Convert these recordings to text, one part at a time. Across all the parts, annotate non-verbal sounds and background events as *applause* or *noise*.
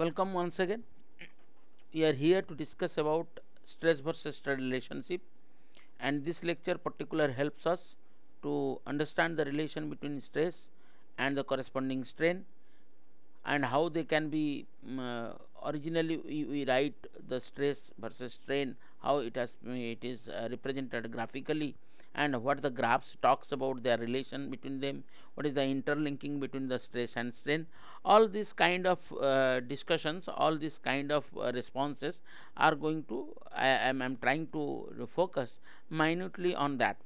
welcome once again we are here to discuss about stress versus strain relationship and this lecture particular helps us to understand the relation between stress and the corresponding strain and how they can be um, uh, originally we, we, write the stress versus strain how it has it is uh, represented graphically and what the graphs talks about their relation between them what is the interlinking between the stress and strain all these kind of uh, discussions all these kind of uh, responses are going to I am I'm trying to focus minutely on that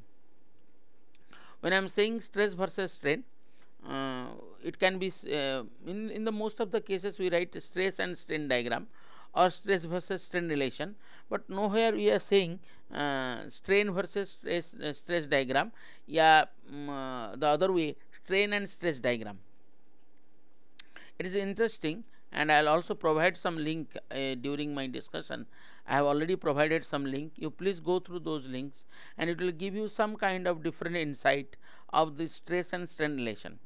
when I'm saying stress versus strain uh, it can be uh, in in the most of the cases we write stress and strain diagram or stress versus strain relation but nowhere we are saying uh, strain versus stress, uh, stress diagram yeah um, the other way strain and stress diagram it is interesting and I'll also provide some link uh, during my discussion. I have already provided some link. You please go through those links and it will give you some kind of different insight of the stress and strain relation.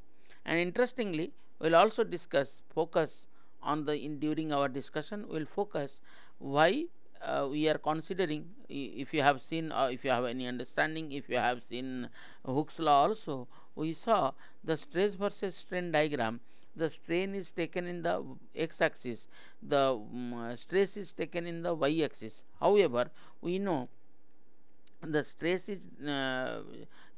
And interestingly, we'll also discuss focus on the in during our discussion we will focus why uh, we are considering if you have seen or uh, if you have any understanding if you have seen Hooke's law also we saw the stress versus strain diagram the strain is taken in the x axis the um, stress is taken in the y axis however we know the stress is uh,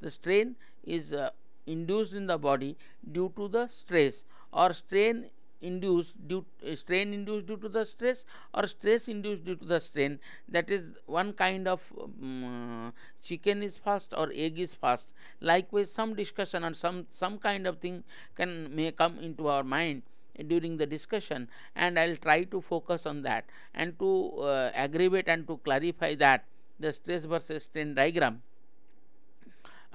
the strain is uh, induced in the body due to the stress or strain induced due uh, strain induced due to the stress or stress induced due to the strain that is one kind of um, chicken is fast or egg is fast likewise some discussion or some some kind of thing can may come into our mind during the discussion and i'll try to focus on that and to uh, aggravate and to clarify that the stress versus strain diagram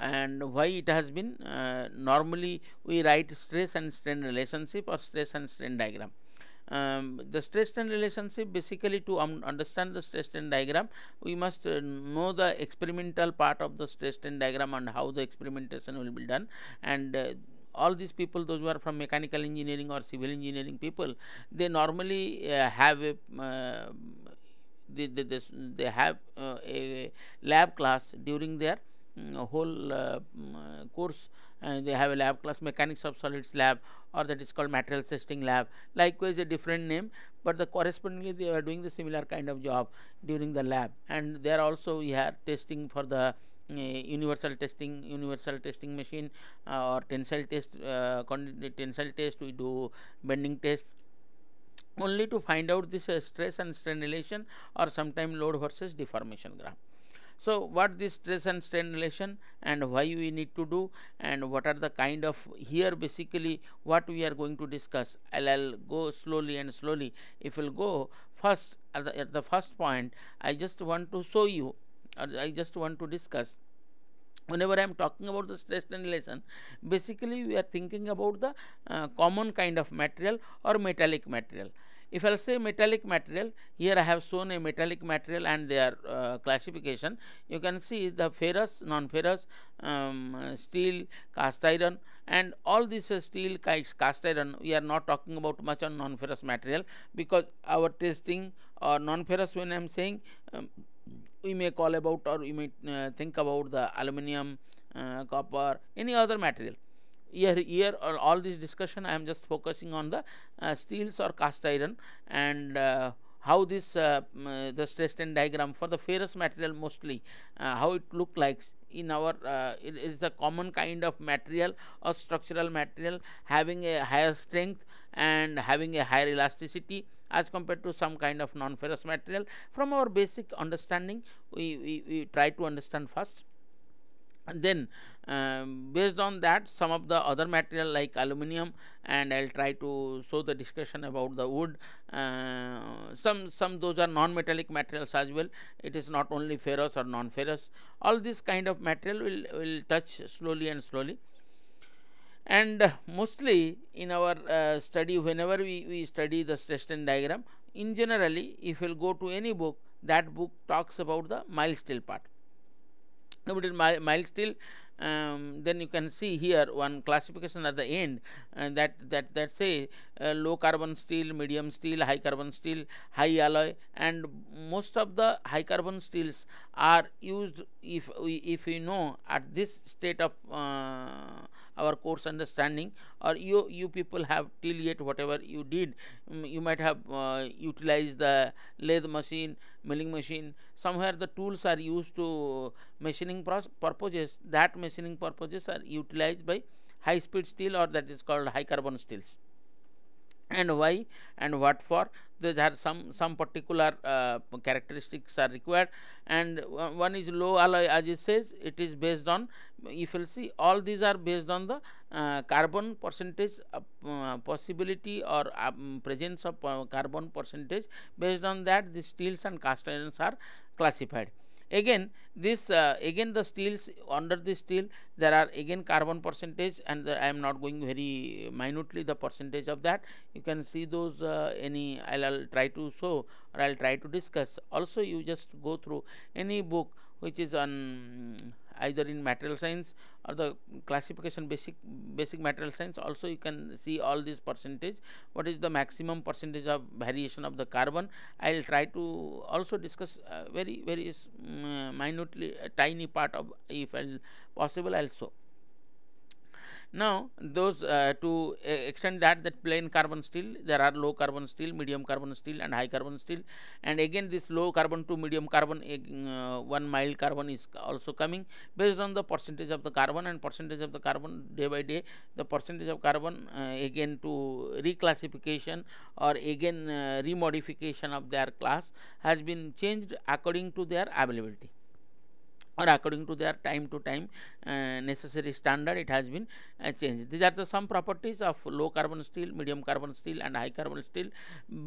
and why it has been uh, normally we write stress and strain relationship or stress and strain diagram. Um, the stress strain relationship basically to um, understand the stress strain diagram we must uh, know the experimental part of the stress strain diagram and how the experimentation will be done and uh, all these people those who are from mechanical engineering or civil engineering people they normally uh, have a uh, they, they, they, they have uh, a lab class during their Mm, whole uh, mm, uh course uh, they have a lab class mechanics of solids lab or that is called material testing lab likewise a different name but the correspondingly they are doing the similar kind of job during the lab and there also we are testing for the uh, universal testing universal testing machine uh, or tensile test uh, tensile test we do bending test only to find out this stress and strain relation or sometime load versus deformation graph so what this stress and strain relation and why we need to do and what are the kind of here basically what we are going to discuss. I'll, go slowly and slowly. If we'll go first at the, at the first point I just want to show you or uh, I just want to discuss whenever I am talking about the stress strain relation, basically we are thinking about the uh, common kind of material or metallic material. If I'll say metallic material, here I have shown a metallic material and their uh, classification. You can see the ferrous, non-ferrous, um, steel, cast iron and all this uh, steel, cast iron, we are not talking about much on non-ferrous material because our testing or non-ferrous when I am saying um, we may call about or we may uh, think about the aluminum, uh, copper, any other material. Here, here, all, all this discussion I am just focusing on the uh, steels or cast iron and uh, how this uh, the stress strain diagram for the ferrous material mostly uh, how it look like in our uh, it is a common kind of material or structural material having a higher strength and having a higher elasticity as compared to some kind of non-ferrous material from our basic understanding we, we, we try to understand first and then um, based on that some of the other material like aluminium and I'll try to show the discussion about the wood uh, some some those are non-metallic materials as well it is not only ferrous or non-ferrous all this kind of material will, will touch slowly and slowly and mostly in our uh, study whenever we, we study the stress strain diagram in generally if you will go to any book that book talks about the mild steel part but it is mild steel. Um, then you can see here one classification at the end uh, that that that say uh, low carbon steel medium steel high carbon steel high alloy and most of the high carbon steels are used if we if we know at this state of uh, our course understanding or you you people have till yet whatever you did mm, you might have uh, utilized the lathe machine milling machine somewhere the tools are used to machining purposes that machining purposes are utilized by high speed steel or that is called high carbon steels and why and what for there are some some particular uh, characteristics are required and one is low alloy as it says it is based on if you see all these are based on the uh, carbon percentage uh, uh possibility or um, presence of uh, carbon percentage based on that the steels and cast irons are classified again this uh, again the steels under this steel there are again carbon percentage and the, I am not going very minutely the percentage of that you can see those uh, any I'll, I'll, try to show or I'll try to discuss also you just go through any book which is on mm, either in material science or the classification basic basic material science also you can see all this percentage what is the maximum percentage of variation of the carbon i will try to also discuss uh, very very um, minutely a tiny part of if possible also now, those uh, to uh, extend that that plain carbon steel, there are low carbon steel, medium carbon steel and high carbon steel and again this low carbon to medium carbon, uh, one mild carbon is also coming based on the percentage of the carbon and percentage of the carbon day by day the percentage of carbon uh, again to reclassification or again uh, remodification of their class has been changed according to their availability or according to their time to time uh, necessary standard it has been uh, changed. These are the some properties of low carbon steel, medium carbon steel and high carbon steel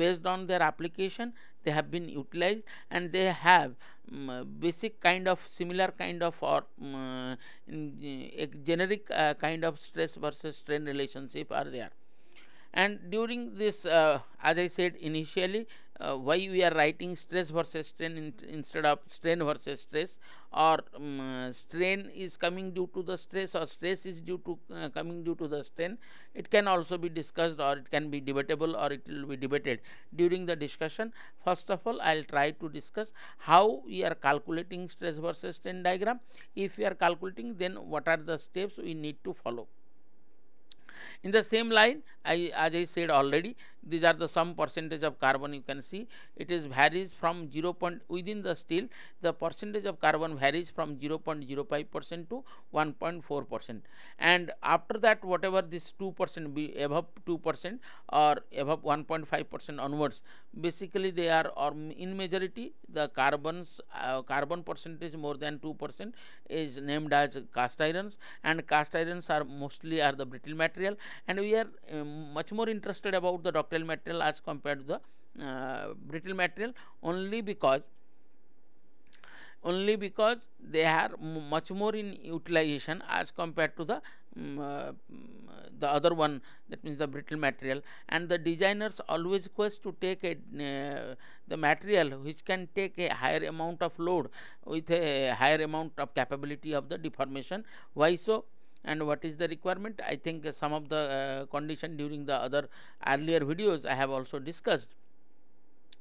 based on their application they have been utilized and they have um, basic kind of similar kind of or um, uh, generic uh, kind of stress versus strain relationship are there and during this uh, as i said initially uh, why we are writing stress versus strain in, instead of strain versus stress or um, strain is coming due to the stress or stress is due to uh, coming due to the strain it can also be discussed or it can be debatable or it will be debated during the discussion first of all i'll try to discuss how we are calculating stress versus strain diagram if we are calculating then what are the steps we need to follow in the same line I, as i said already these are the some percentage of carbon you can see it is varies from 0. Point, within the steel the percentage of carbon varies from 0.05 percent to 1.4 percent and after that whatever this 2 percent be above 2 percent or above 1.5 percent onwards basically they are or in majority the carbons uh, carbon percentage more than 2 percent is named as cast irons and cast irons are mostly are the brittle material and we are um, much more interested about the Dr ductile material as compared to the uh, brittle material only because only because they are much more in utilization as compared to the um, uh, mm, the other one that means the brittle material and the designers always quest to take a, uh, the material which can take a higher amount of load with a higher amount of capability of the deformation why so and what is the requirement I think some of the uh, condition during the other earlier videos I have also discussed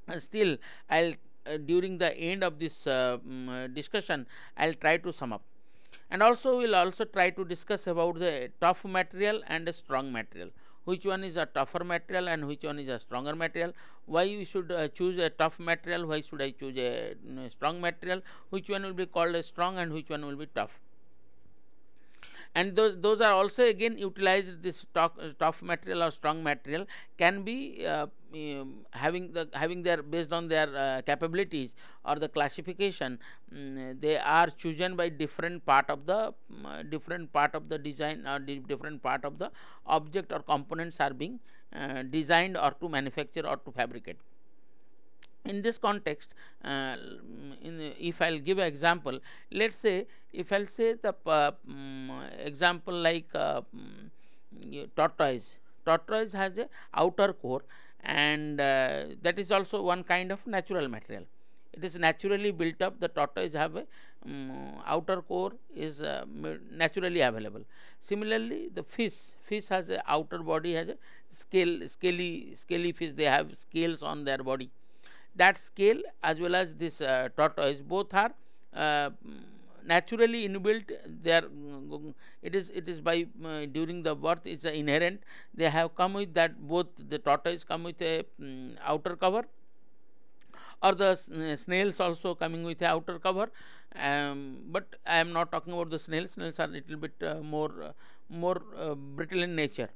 uh, still I'll uh, during the end of this mm, discussion I'll try to sum up and also we'll also try to discuss about the tough material and strong material which one is a tougher material and which one is a stronger material why you should uh, choose a tough material why should i choose a mm, strong material which one will be called a strong and which one will be tough and those, those are also again utilized this tough, tough material or strong material can be uh, um, having the having their based on their uh, capabilities or the classification um, they are chosen by different part of the um, different part of the design or uh, different part of the object or components are being uh, designed or to manufacture or to fabricate in this context uh, in, if I'll give an example let's say if I'll say the uh, mm, example like uh, mm, tortoise tortoise has a outer core and uh, that is also one kind of natural material it is naturally built up the tortoise have a um, outer core is uh, naturally available similarly the fish fish has a outer body has a scale scaly scaly fish they have scales on their body that scale as well as this uh, tortoise both are uh, naturally inbuilt they are mm, it is it is by uh, during the birth it's inherent they have come with that both the tortoise come with a um, outer cover or the uh, snails also coming with a outer cover um, but i am not talking about the snails snails are little bit uh, more uh, more brittle in nature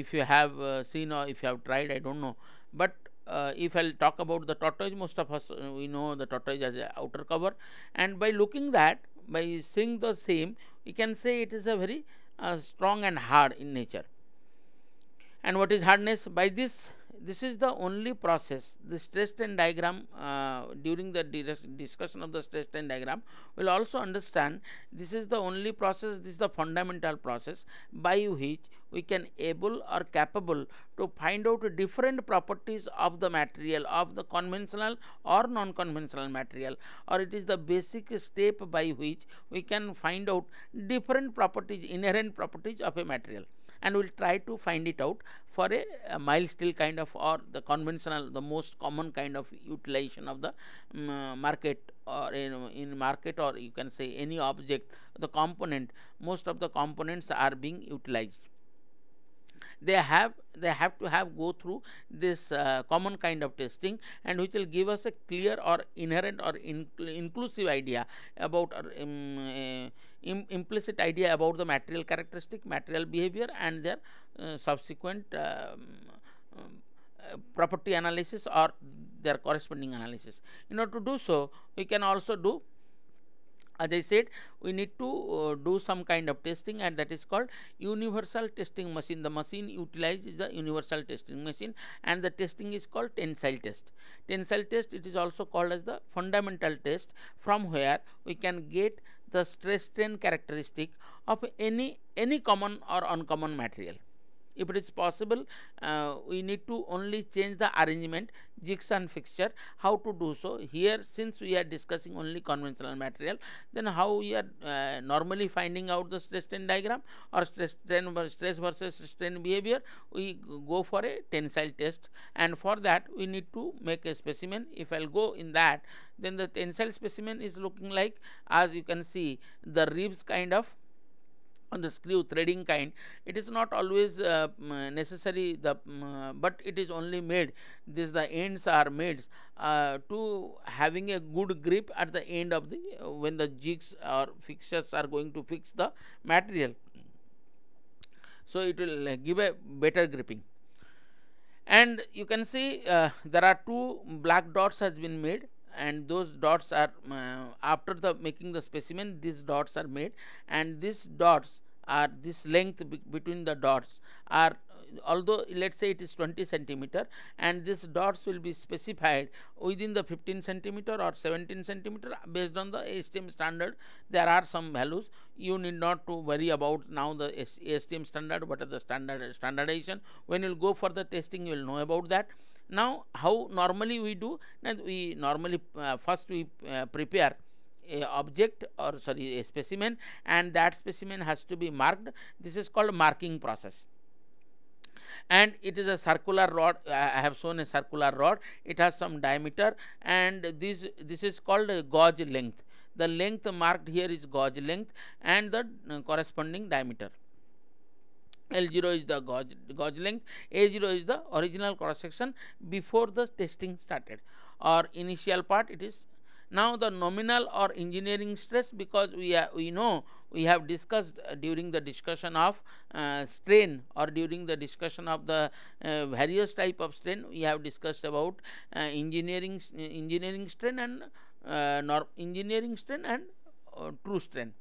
if you have seen or if you have tried i don't know but uh, if I'll talk about the tortoise, most of us uh, we know the tortoise as outer cover, and by looking that, by seeing the same, we can say it is a very uh, strong and hard in nature. And what is hardness? By this this is the only process the stress strain diagram uh, during the discussion of the stress strain diagram will also understand this is the only process this is the fundamental process by which we can able or capable to find out different properties of the material of the conventional or non-conventional material or it is the basic step by which we can find out different properties inherent properties of a material and we'll try to find it out for a, a mild steel kind of or the conventional the most common kind of utilization of the um, market or in, in market or you can say any object the component most of the components are being utilized they have they have to have go through this uh, common kind of testing and which will give us a clear or inherent or inclusive idea about or um, uh, Im implicit idea about the material characteristic material behavior and their uh, subsequent um, um property analysis or their corresponding analysis in order to do so we can also do as I said we need to uh, do some kind of testing and that is called universal testing machine the machine utilized is the universal testing machine and the testing is called tensile test tensile test it is also called as the fundamental test from where we can get the stress strain characteristic of any any common or uncommon material if it is possible uh, we need to only change the arrangement jigs and fixture how to do so here since we are discussing only conventional material then how we are uh, normally finding out the stress strain diagram or stress strain stress versus strain behavior we go for a tensile test and for that we need to make a specimen if i'll go in that then the tensile specimen is looking like as you can see the ribs kind of on the screw threading kind it is not always uh, mm, necessary the mm, but it is only made this the ends are made uh, to having a good grip at the end of the uh, when the jigs or fixtures are going to fix the material so it will uh, give a better gripping and you can see uh, there are two black dots has been made and those dots are uh, after the making the specimen these dots are made and these dots are this length be between the dots are uh, although let's say it is 20 centimeter and these dots will be specified within the 15 centimeter or 17 centimeter based on the ASTM standard there are some values you need not to worry about now the ASTM standard what are the standard standardization when you go for the testing you will know about that now how normally we do? Now we normally uh, first we uh, prepare a object or sorry a specimen and that specimen has to be marked. This is called marking process and it is a circular rod uh, i have shown a circular rod it has some diameter and this this is called gauge length the length marked here is gauge length and the uh, corresponding diameter L0 is the gauge, gauge length, A0 is the original cross section before the testing started or initial part it is. Now the nominal or engineering stress because we, are, we know we have discussed uh, during the discussion of uh, strain or during the discussion of the uh, various type of strain we have discussed about uh, engineering uh, engineering strain and engineering strain and true strain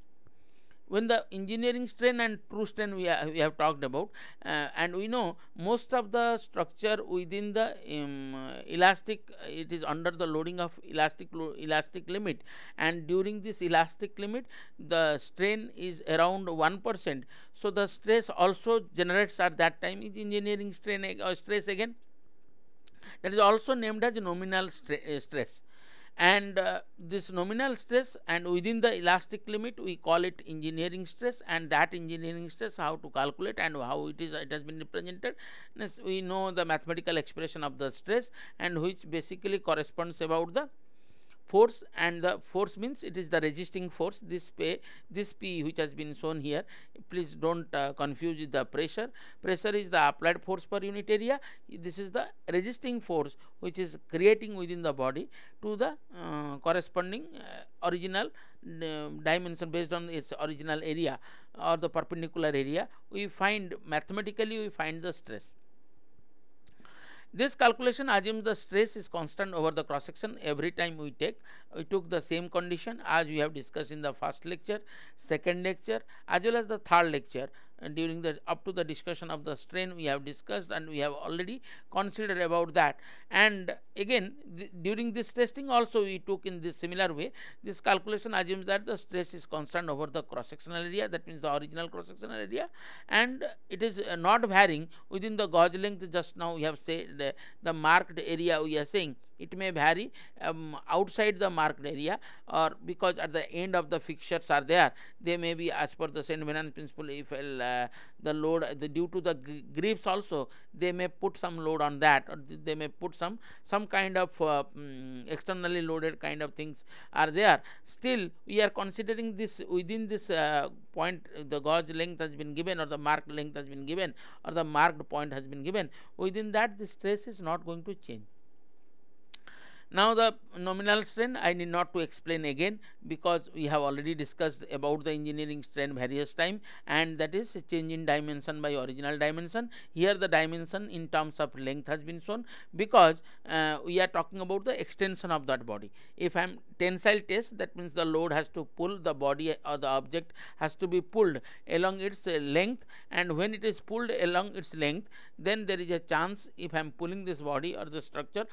when the engineering strain and true strain we, ha we have talked about uh, and we know most of the structure within the um, elastic it is under the loading of elastic lo elastic limit and during this elastic limit the strain is around 1% so the stress also generates at that time is engineering strain or uh, stress again that is also named as nominal stre uh, stress and uh, this nominal stress and within the elastic limit we call it engineering stress and that engineering stress how to calculate and how it is it has been represented we know the mathematical expression of the stress and which basically corresponds about the force and the force means it is the resisting force this P, this P which has been shown here please don't uh, confuse the pressure pressure is the applied force per unit area this is the resisting force which is creating within the body to the uh, corresponding uh, original um, dimension based on its original area or the perpendicular area we find mathematically we find the stress this calculation assumes the stress is constant over the cross section every time we take. We took the same condition as we have discussed in the first lecture, second lecture as well as the third lecture during the up to the discussion of the strain we have discussed and we have already considered about that and again during this testing also we took in this similar way this calculation assumes that the stress is constant over the cross sectional area that means the original cross sectional area and it is uh, not varying within the gauge length just now we have said uh, the marked area we are saying it may vary um, outside the marked area or because at the end of the fixtures are there they may be as per the St. Venant principle if uh, the load the, due to the grips also they may put some load on that or they may put some some kind of uh, um, externally loaded kind of things are there still we are considering this within this uh, point the gauge length has been given or the marked length has been given or the marked point has been given within that the stress is not going to change now the nominal strain I need not to explain again because we have already discussed about the engineering strain various time and that is change in dimension by original dimension. Here the dimension in terms of length has been shown because uh, we are talking about the extension of that body. If I am tensile test that means the load has to pull the body or the object has to be pulled along its uh, length and when it is pulled along its length then there is a chance if I am pulling this body or the structure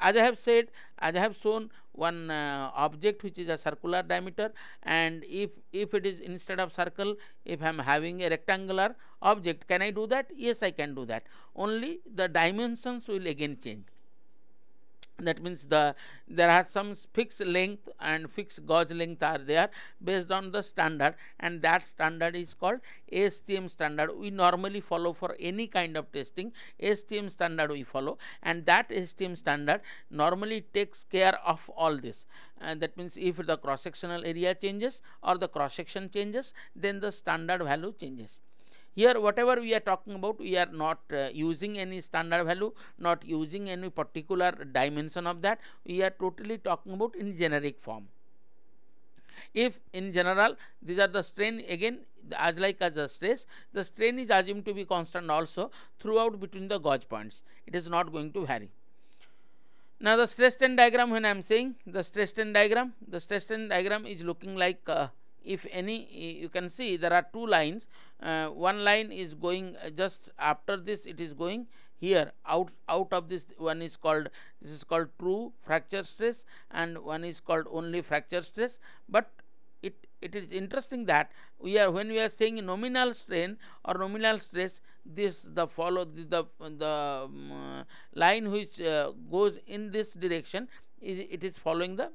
as I have said as I have shown one uh, object which is a circular diameter and if if it is instead of circle if I am having a rectangular object can I do that yes I can do that only the dimensions will again change that means the there are some fixed length and fixed gauge length are there based on the standard and that standard is called STM standard we normally follow for any kind of testing STM standard we follow and that STM standard normally takes care of all this and that means if the cross-sectional area changes or the cross-section changes then the standard value changes here whatever we are talking about we are not uh, using any standard value not using any particular dimension of that we are totally talking about in generic form if in general these are the strain again as like as the stress the strain is assumed to be constant also throughout between the gauge points it is not going to vary now the stress strain diagram when i am saying the stress strain diagram the stress strain diagram is looking like uh, if any you can see there are two lines uh, one line is going uh, just after this it is going here out out of this one is called this is called true fracture stress and one is called only fracture stress but it it is interesting that we are when we are saying nominal strain or nominal stress this the follow the the, the um, line which uh, goes in this direction is it is following the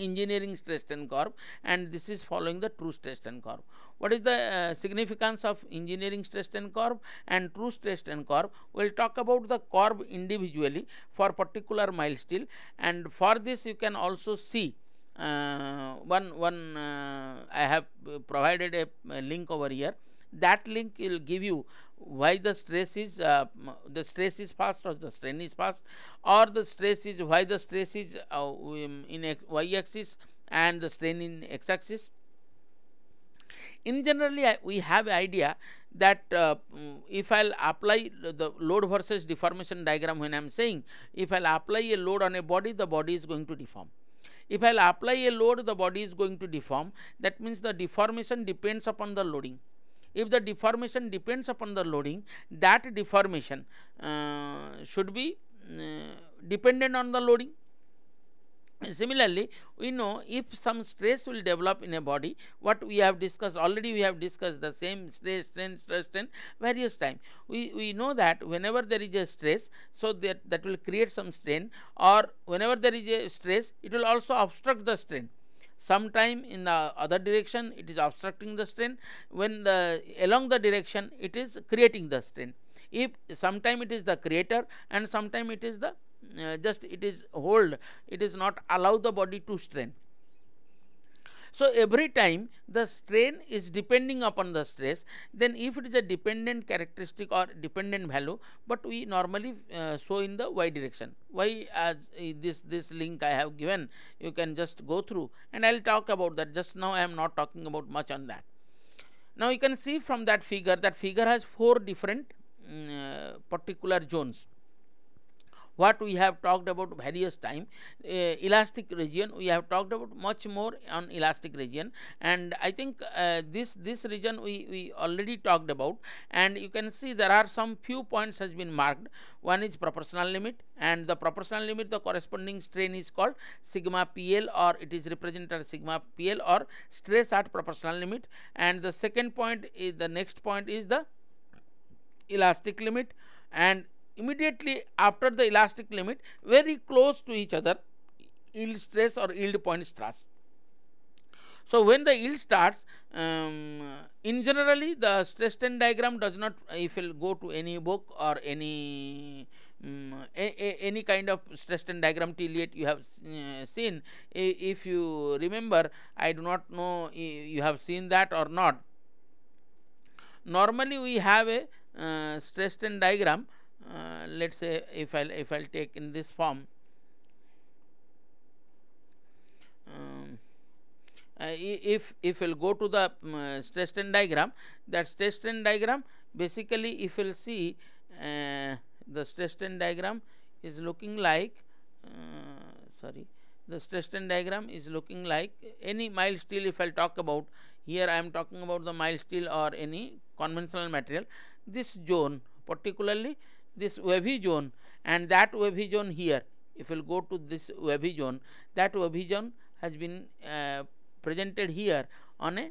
engineering stress strain curve and this is following the true stress strain curve. What is the uh, significance of engineering stress strain curve and true stress strain curve? We will talk about the curve individually for particular mile steel and for this you can also see uh, one, one uh, I have uh, provided a, a link over here that link will give you why the stress is uh, the stress is fast or the strain is fast or the stress is why the stress is uh, in y axis and the strain in x axis in generally I, we have idea that uh, if i'll apply the load versus deformation diagram when i'm saying if i'll apply a load on a body the body is going to deform if i'll apply a load the body is going to deform that means the deformation depends upon the loading if the deformation depends upon the loading that deformation uh, should be uh, dependent on the loading similarly we know if some stress will develop in a body what we have discussed already we have discussed the same stress strain stress strain various time we we know that whenever there is a stress so that that will create some strain or whenever there is a stress it will also obstruct the strain sometime in the other direction it is obstructing the strain when the along the direction it is creating the strain if sometime it is the creator and sometime it is the uh, just it is hold it is not allow the body to strain so, every time the strain is depending upon the stress, then if it is a dependent characteristic or dependent value, but we normally uh, show in the y direction. Why as uh, this, this link I have given, you can just go through and I will talk about that. Just now I am not talking about much on that. Now, you can see from that figure that figure has four different mm, uh, particular zones what we have talked about various time uh, elastic region we have talked about much more on elastic region and i think uh, this this region we we already talked about and you can see there are some few points has been marked one is proportional limit and the proportional limit the corresponding strain is called sigma pl or it is represented as sigma pl or stress at proportional limit and the second point is the next point is the elastic limit and immediately after the elastic limit very close to each other yield stress or yield point stress. So, when the yield starts um, in generally the stress strain diagram does not if you go to any book or any um, a, a, any kind of stress strain diagram till yet you have uh, seen if you remember I do not know you have seen that or not. Normally we have a uh, stress strain diagram uh, let's say if I'll if I'll take in this form um, uh, if if we'll go to the um, uh, stress strain diagram that stress strain diagram basically if we'll see uh, the stress strain diagram is looking like uh, sorry the stress strain diagram is looking like any mild steel if I'll talk about here I am talking about the mild steel or any conventional material this zone particularly this wavy zone and that wavy zone here if we'll go to this wavy zone that wavy zone has been uh, presented here on a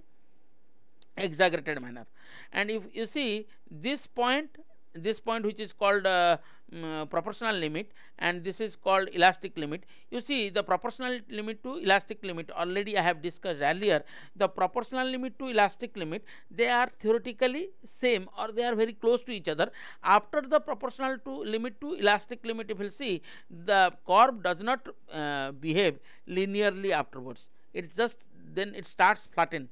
exaggerated manner and if you see this point this point which is called uh, um, proportional limit and this is called elastic limit you see the proportional limit to elastic limit already i have discussed earlier the proportional limit to elastic limit they are theoretically same or they are very close to each other after the proportional to limit to elastic limit if you see the curve does not uh, behave linearly afterwards it's just then it starts flatten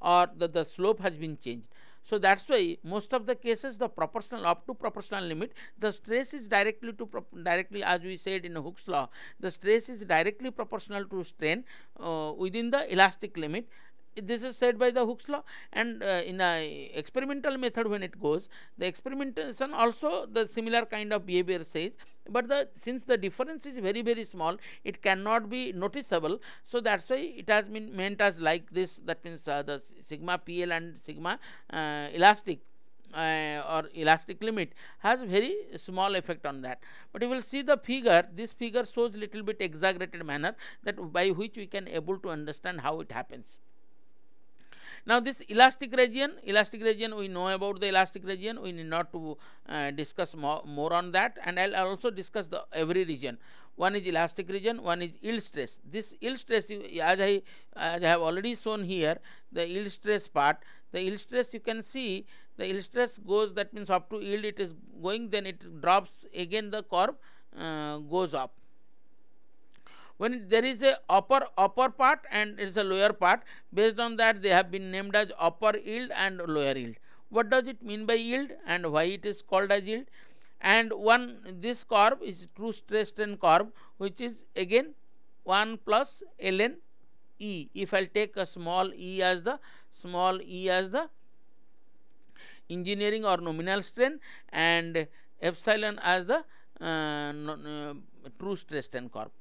or the, the slope has been changed so that's why most of the cases the proportional up to proportional limit the stress is directly to directly as we said in Hooke's law the stress is directly proportional to strain uh, within the elastic limit this is said by the Hooke's law and uh, in the experimental method when it goes the experimentation also the similar kind of behavior says but the since the difference is very very small it cannot be noticeable so that's why it has been meant as like this that means uh, the sigma pl and sigma uh, elastic uh, or elastic limit has very small effect on that but you will see the figure this figure shows little bit exaggerated manner that by which we can able to understand how it happens now this elastic region, elastic region we know about the elastic region, we need not to uh, discuss more, more on that and I'll also discuss the every region. One is elastic region, one is yield stress. This yield stress, as I, as I have already shown here, the yield stress part, the yield stress you can see the yield stress goes that means up to yield it is going then it drops again the curve uh, goes up when there is a upper upper part and there is a lower part based on that they have been named as upper yield and lower yield what does it mean by yield and why it is called as yield and one this curve is true stress strain curve which is again 1 plus ln e if i'll take a small e as the small e as the engineering or nominal strain and epsilon as the uh, no, uh, true stress strain curve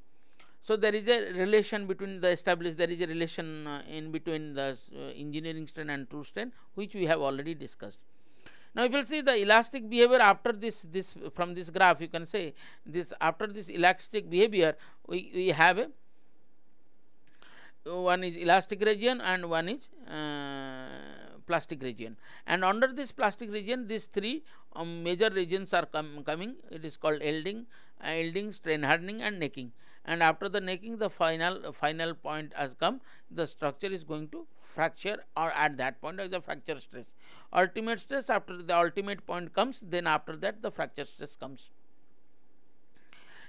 so there is a relation between the established, there is a relation uh, in between the uh, engineering strain and true strain which we have already discussed. Now you will see the elastic behavior after this, this from this graph you can say this after this elastic behavior we, we have a one is elastic region and one is uh, plastic region and under this plastic region these three um, major regions are com coming it is called elding, uh, elding, strain hardening and necking and after the necking the final final point has come the structure is going to fracture or at that point is the fracture stress ultimate stress after the ultimate point comes then after that the fracture stress comes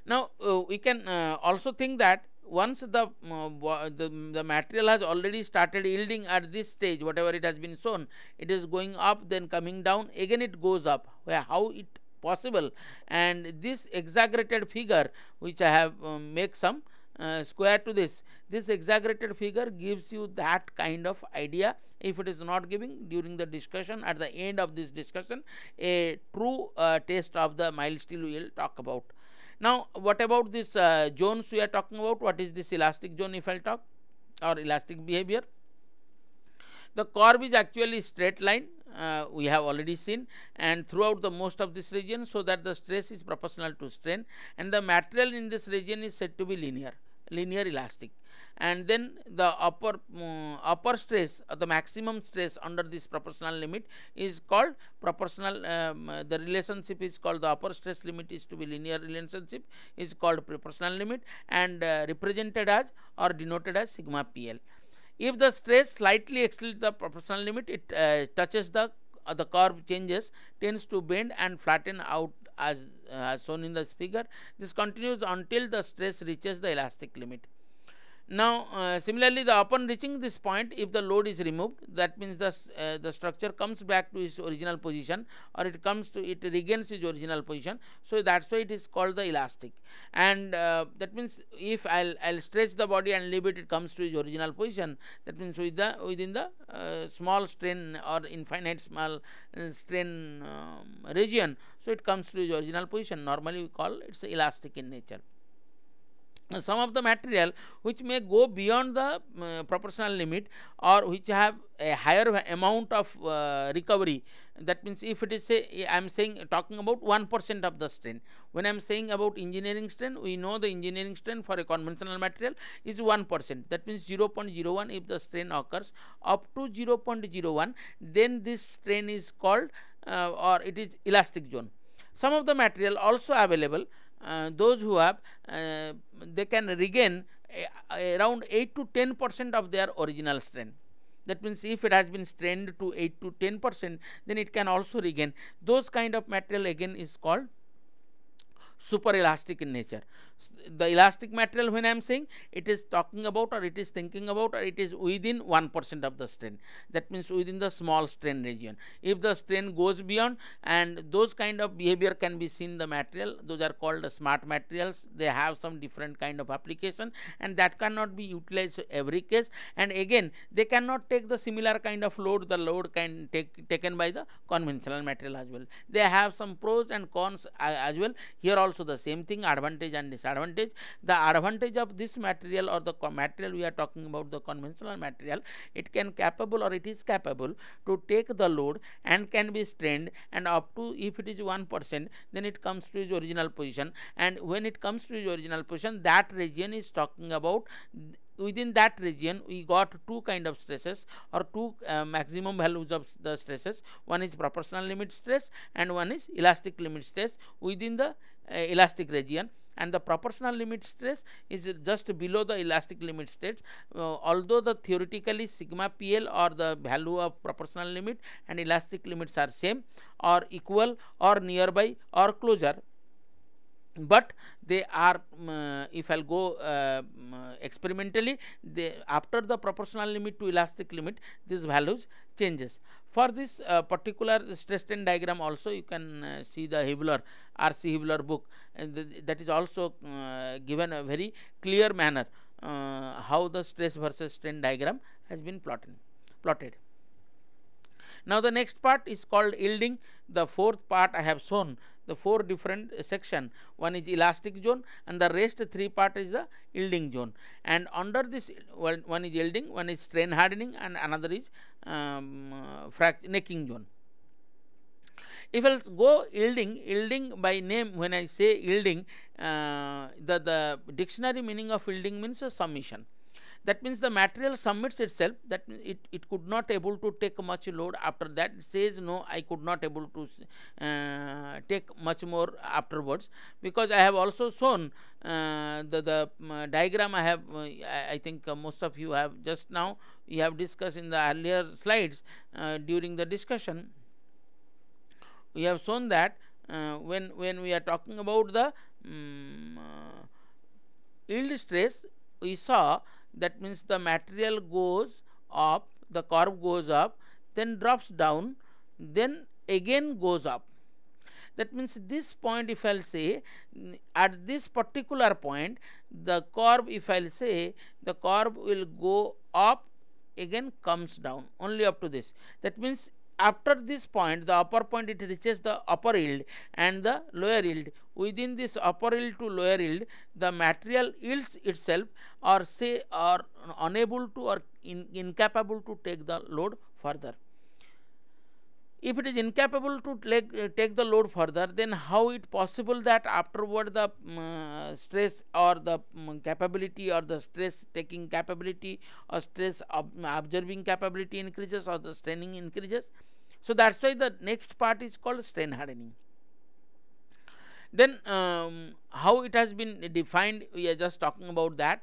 now uh, we can uh, also think that once the, uh, the, the material has already started yielding at this stage whatever it has been shown it is going up then coming down again it goes up where how it possible and this exaggerated figure which I have um, make some uh, square to this this exaggerated figure gives you that kind of idea if it is not giving during the discussion at the end of this discussion a true uh, test of the mild steel we will talk about now what about this uh, zones we are talking about what is this elastic zone if i talk or elastic behavior the curve is actually straight line uh, we have already seen and throughout the most of this region so that the stress is proportional to strain and the material in this region is said to be linear linear elastic and then the upper um, upper stress or uh, the maximum stress under this proportional limit is called proportional um, the relationship is called the upper stress limit is to be linear relationship is called proportional limit and uh, represented as or denoted as sigma pl if the stress slightly exceeds the proportional limit, it uh, touches the uh, the curve changes, tends to bend and flatten out as, uh, as shown in this figure. This continues until the stress reaches the elastic limit. Now, uh, similarly, the upon reaching this point, if the load is removed, that means the, uh, the structure comes back to its original position or it comes to, it regains its original position. So, that's why it is called the elastic. And uh, that means if I'll, I'll stretch the body and leave it, it comes to its original position. That means with the, within the uh, small strain or infinite small uh, strain um, region. So, it comes to its original position. Normally, we call it's elastic in nature some of the material which may go beyond the uh, proportional limit or which have a higher amount of uh, recovery that means if it is say i am saying talking about 1% of the strain when i am saying about engineering strain we know the engineering strain for a conventional material is 1% that means 0.01 if the strain occurs up to 0.01 then this strain is called uh, or it is elastic zone some of the material also available uh, those who have uh, they can regain around 8 to 10 percent of their original strength that means if it has been strained to 8 to 10 percent then it can also regain those kind of material again is called super elastic in nature. The elastic material when I am saying it is talking about or it is thinking about or it is within 1% of the strain. That means within the small strain region. If the strain goes beyond and those kind of behavior can be seen the material. Those are called smart materials. They have some different kind of application and that cannot be utilized every case. And again they cannot take the similar kind of load the load can take taken by the conventional material as well. They have some pros and cons uh, as well. Here also also the same thing advantage and disadvantage the advantage of this material or the material we are talking about the conventional material it can capable or it is capable to take the load and can be strained and up to if it is 1% then it comes to its original position and when it comes to its original position that region is talking about within that region we got two kind of stresses or two uh, maximum values of the stresses one is proportional limit stress and one is elastic limit stress within the uh, elastic region and the proportional limit stress is just below the elastic limit stress uh, although the theoretically sigma pl or the value of proportional limit and elastic limits are same or equal or nearby or closer but they are um, uh, if i'll go uh, um, experimentally they after the proportional limit to elastic limit these values changes. For this uh, particular stress strain diagram also you can uh, see the Hibbler, R.C. Hibbler book and th that is also uh, given a very clear manner uh, how the stress versus strain diagram has been plotted. plotted. Now the next part is called yielding. The fourth part I have shown the four different section. One is elastic zone and the rest three part is the yielding zone. And under this one, one is yielding, one is strain hardening and another is um, uh, necking zone. If I go yielding, yielding by name when I say yielding, uh, the, the dictionary meaning of yielding means a submission that means the material submits itself that it, it could not able to take much load after that it says no I could not able to uh, take much more afterwards because I have also shown uh, the, the um, diagram I have uh, I, I think uh, most of you have just now we have discussed in the earlier slides uh, during the discussion we have shown that when when we are talking about the um, yield stress we saw that means the material goes up the curve goes up then drops down then again goes up that means this point if I'll say at this particular point the curve if I'll say the curve will go up again comes down only up to this that means after this point the upper point it reaches the upper yield and the lower yield within this upper yield to lower yield the material yields itself or say are unable to or in, incapable to take the load further if it is incapable to take, uh, take the load further then how it possible that afterward the um, stress or the um, capability or the stress taking capability or stress ob- observing capability increases or the straining increases so that's why the next part is called strain hardening then um, how it has been defined we are just talking about that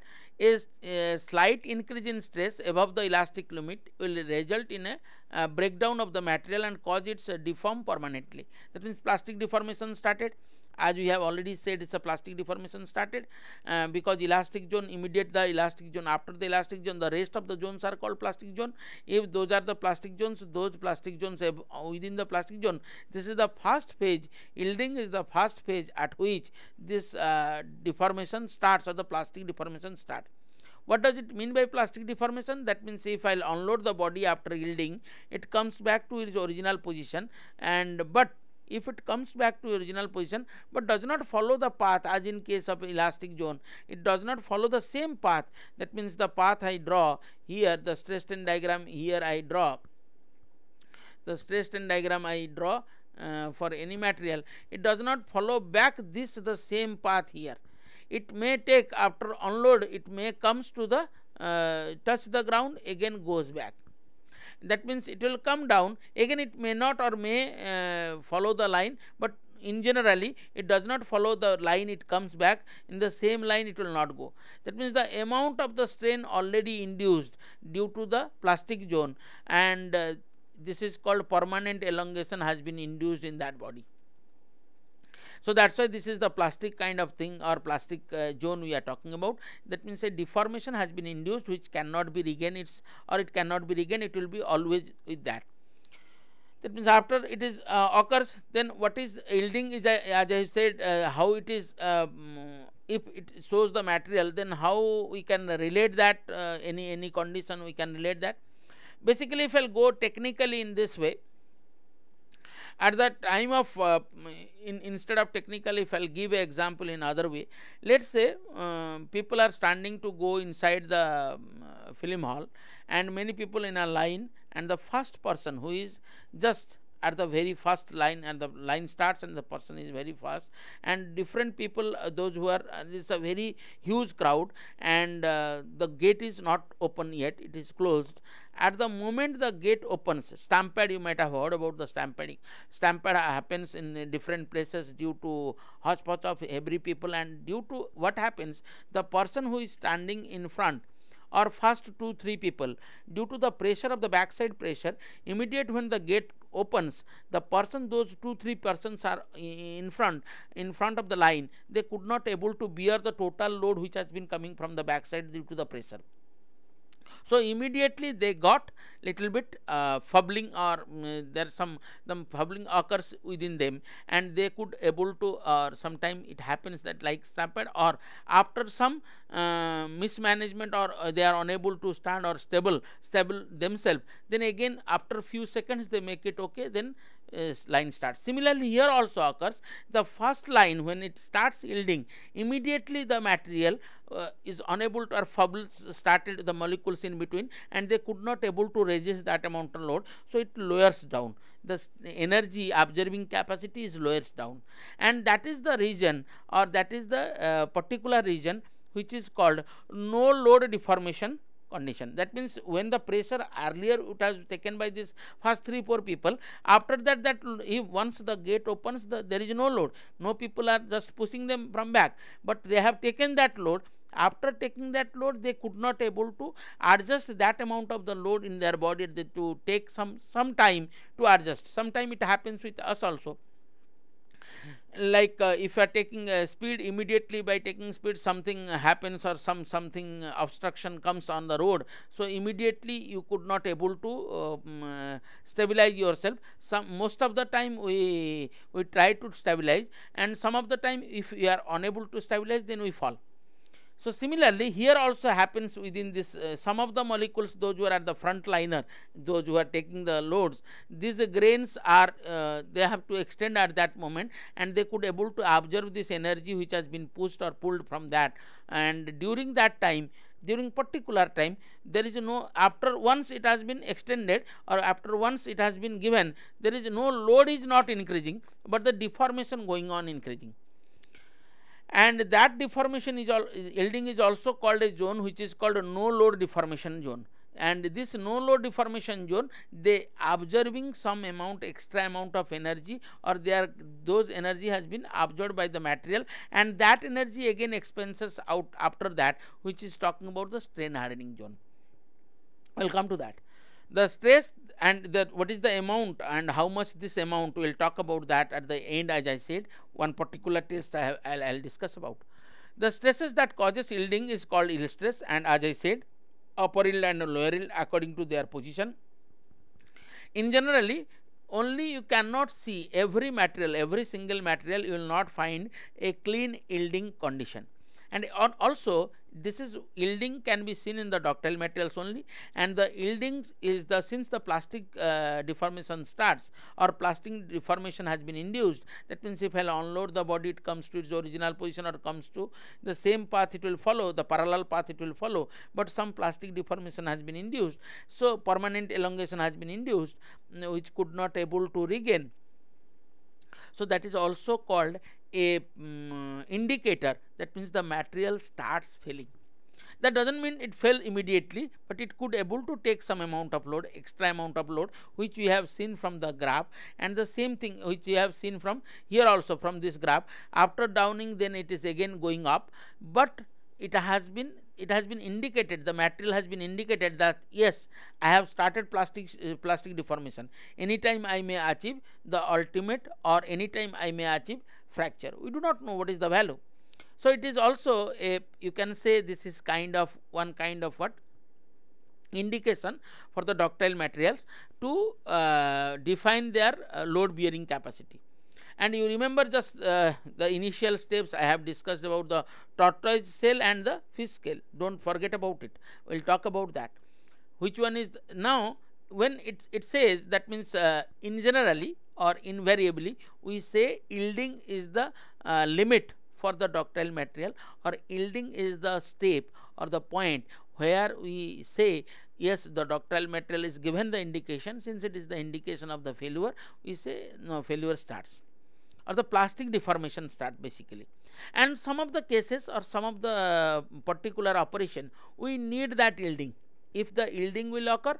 a, uh, slight increase in stress above the elastic limit will result in a uh, breakdown of the material and cause its uh, deform permanently. That means plastic deformation started as we have already said it's a plastic deformation started uh, because elastic zone immediate the elastic zone after the elastic zone the rest of the zones are called plastic zone if those are the plastic zones those plastic zones have, uh, within the plastic zone this is the first phase yielding is the first phase at which this uh, deformation starts or the plastic deformation starts what does it mean by plastic deformation? That means if I unload the body after yielding, it comes back to its original position and but if it comes back to original position but does not follow the path as in case of elastic zone it does not follow the same path that means the path I draw here the stress strain diagram here I draw the stress strain diagram I draw uh, for any material it does not follow back this the same path here it may take after unload it may comes to the uh, touch the ground again goes back that means it will come down again it may not or may uh, follow the line but in generally it does not follow the line it comes back in the same line it will not go that means the amount of the strain already induced due to the plastic zone and uh, this is called permanent elongation has been induced in that body so that's why this is the plastic kind of thing or plastic uh, zone we are talking about. That means a deformation has been induced which cannot be regained its or it cannot be regained it will be always with that. That means after it is uh, occurs then what is yielding is uh, as I said uh, how it is um, if it shows the material then how we can relate that uh, any any condition we can relate that. Basically if I will go technically in this way at the time of uh, in, instead of technical if i'll give an example in other way let's say uh, people are standing to go inside the um, film hall and many people in a line and the first person who is just at the very first line and the line starts and the person is very fast and different people uh, those who are uh, it's a very huge crowd and uh, the gate is not open yet it is closed at the moment the gate opens stampede you might have heard about the stampeding stampede happens in different places due to hodgepodge of every people and due to what happens the person who is standing in front or first two three people due to the pressure of the backside pressure immediate when the gate opens the person those two three persons are in front in front of the line they could not able to bear the total load which has been coming from the backside due to the pressure so immediately they got little bit uh, or um, mm, there's some the fumbling occurs within them and they could able to or uh, sometime it happens that like stampede or after some uh, mismanagement or uh, they are unable to stand or stable stable themselves then again after few seconds they make it okay then uh, line starts similarly here also occurs the first line when it starts yielding immediately the material uh, is unable to or fumbles started the molecules in between and they could not able to resist that amount of load so it lowers down the energy absorbing capacity is lowers down and that is the reason or that is the uh, particular reason which is called no load deformation condition that means when the pressure earlier it has taken by this first three four people after that that if once the gate opens the, there is no load no people are just pushing them from back but they have taken that load after taking that load they could not able to adjust that amount of the load in their body they, to take some some time to adjust sometime it happens with us also like uh, if you are taking uh, speed immediately by taking speed something happens or some something obstruction comes on the road so immediately you could not able to um, uh, stabilize yourself some most of the time we we try to stabilize and some of the time if we are unable to stabilize then we fall so similarly here also happens within this uh, some of the molecules those who are at the front liner those who are taking the loads these uh, grains are uh, they have to extend at that moment and they could able to observe this energy which has been pushed or pulled from that and during that time during particular time there is no after once it has been extended or after once it has been given there is no load is not increasing but the deformation going on increasing and that deformation is all yielding is also called a zone which is called a no load deformation zone and this no load deformation zone they absorbing some amount extra amount of energy or their those energy has been absorbed by the material and that energy again expenses out after that which is talking about the strain hardening zone we'll come to that the stress and what is the amount and how much this amount we'll talk about that at the end as i said one particular test i will I'll discuss about the stresses that causes yielding is called yield stress and as i said upper yield and lower yield according to their position in generally only you cannot see every material every single material you will not find a clean yielding condition and also this is yielding can be seen in the ductile materials only and the yielding is the since the plastic uh, deformation starts or plastic deformation has been induced that means if I unload the body it comes to its original position or comes to the same path it will follow the parallel path it will follow but some plastic deformation has been induced so permanent elongation has been induced which could not able to regain so that is also called a um, indicator that means the material starts failing that doesn't mean it fell immediately but it could able to take some amount of load extra amount of load which we have seen from the graph and the same thing which we have seen from here also from this graph after downing then it is again going up but it has been it has been indicated the material has been indicated that yes i have started plastic uh, plastic deformation anytime i may achieve the ultimate or anytime i may achieve fracture we do not know what is the value so it is also a you can say this is kind of one kind of what indication for the ductile materials to uh, define their uh, load bearing capacity and you remember just uh, the initial steps I have discussed about the tortoise shell and the fish scale don't forget about it we'll talk about that which one is now when it, it says that means uh, in generally or invariably we say yielding is the uh, limit for the ductile material or yielding is the step or the point where we say yes the ductile material is given the indication since it is the indication of the failure we say no failure starts or the plastic deformation start basically and some of the cases or some of the uh, particular operation we need that yielding if the yielding will occur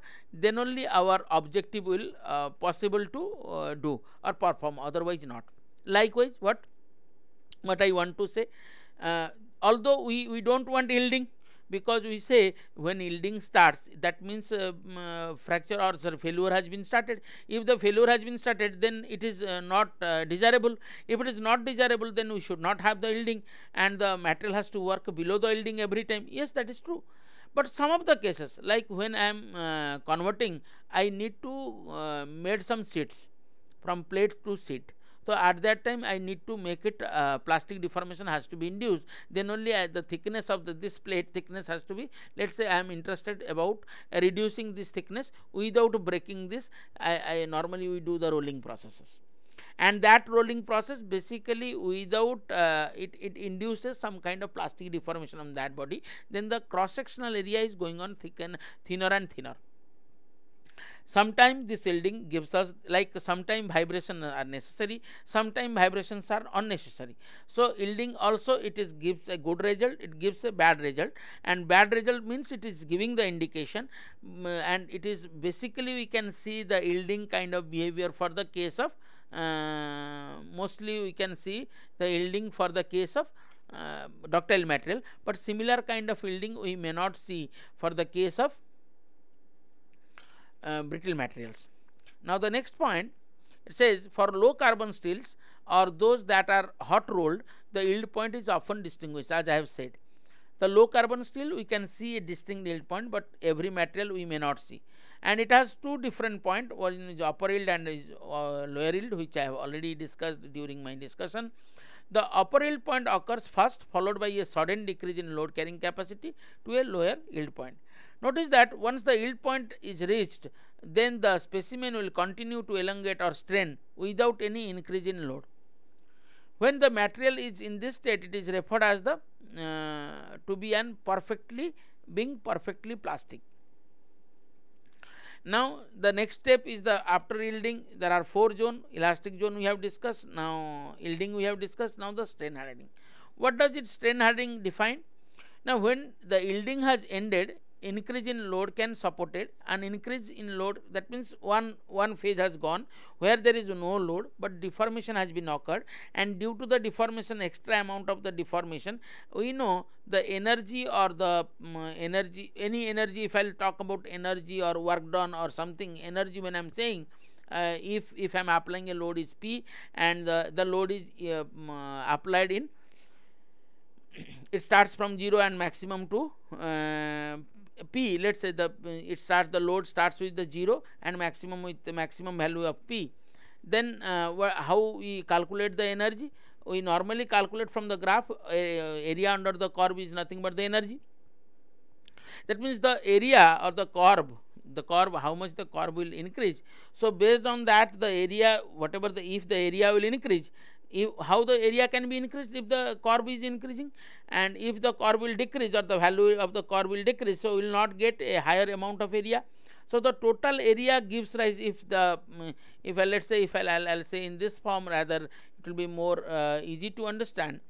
then only our objective will uh, possible to uh, do or perform otherwise not likewise what what i want to say uh, although we we don't want yielding because we say when yielding starts that means uh, um, fracture or failure has been started if the failure has been started then it is uh, not uh, desirable if it is not desirable then we should not have the yielding and the material has to work below the yielding every time yes that is true but some of the cases like when i am uh, converting i need to uh, made some sheets from plate to sheet so at that time I need to make it uh, plastic deformation has to be induced then only uh, the thickness of the, this plate thickness has to be let us say I am interested about uh, reducing this thickness without breaking this I, I normally we do the rolling processes and that rolling process basically without uh, it, it induces some kind of plastic deformation on that body then the cross sectional area is going on thicken and thinner and thinner sometimes this yielding gives us like sometimes vibration are necessary sometimes vibrations are unnecessary so yielding also it is gives a good result it gives a bad result and bad result means it is giving the indication mm, and it is basically we can see the yielding kind of behavior for the case of uh, mostly we can see the yielding for the case of uh, ductile material but similar kind of yielding we may not see for the case of uh, brittle materials. Now the next point it says for low carbon steels or those that are hot rolled the yield point is often distinguished as I have said. The low carbon steel we can see a distinct yield point but every material we may not see and it has two different point one is upper yield and is, uh, lower yield which I have already discussed during my discussion. The upper yield point occurs first followed by a sudden decrease in load carrying capacity to a lower yield point. Notice that once the yield point is reached, then the specimen will continue to elongate or strain without any increase in load. When the material is in this state, it is referred as the uh, to be an perfectly being perfectly plastic. Now the next step is the after yielding there are four zone elastic zone we have discussed now yielding we have discussed now the strain hardening. What does it strain hardening define? Now when the yielding has ended increase in load can support it and increase in load that means one one phase has gone where there is no load but deformation has been occurred and due to the deformation extra amount of the deformation we know the energy or the um, energy any energy if i'll talk about energy or work done or something energy when i'm saying uh, if if i'm applying a load is p and the, the load is uh, mm, uh applied in *coughs* it starts from 0 and maximum to uh, p let's say the it starts the load starts with the 0 and maximum with the maximum value of p then uh, how we calculate the energy we normally calculate from the graph uh, area under the curve is nothing but the energy that means the area or the curve the curve how much the curve will increase so based on that the area whatever the if the area will increase if, how the area can be increased if the curve is increasing and if the curve will decrease or the value of the curve will decrease so we will not get a higher amount of area so the total area gives rise if the mm, if I uh, let's say if I, I'll, will say in this form rather it will be more uh, easy to understand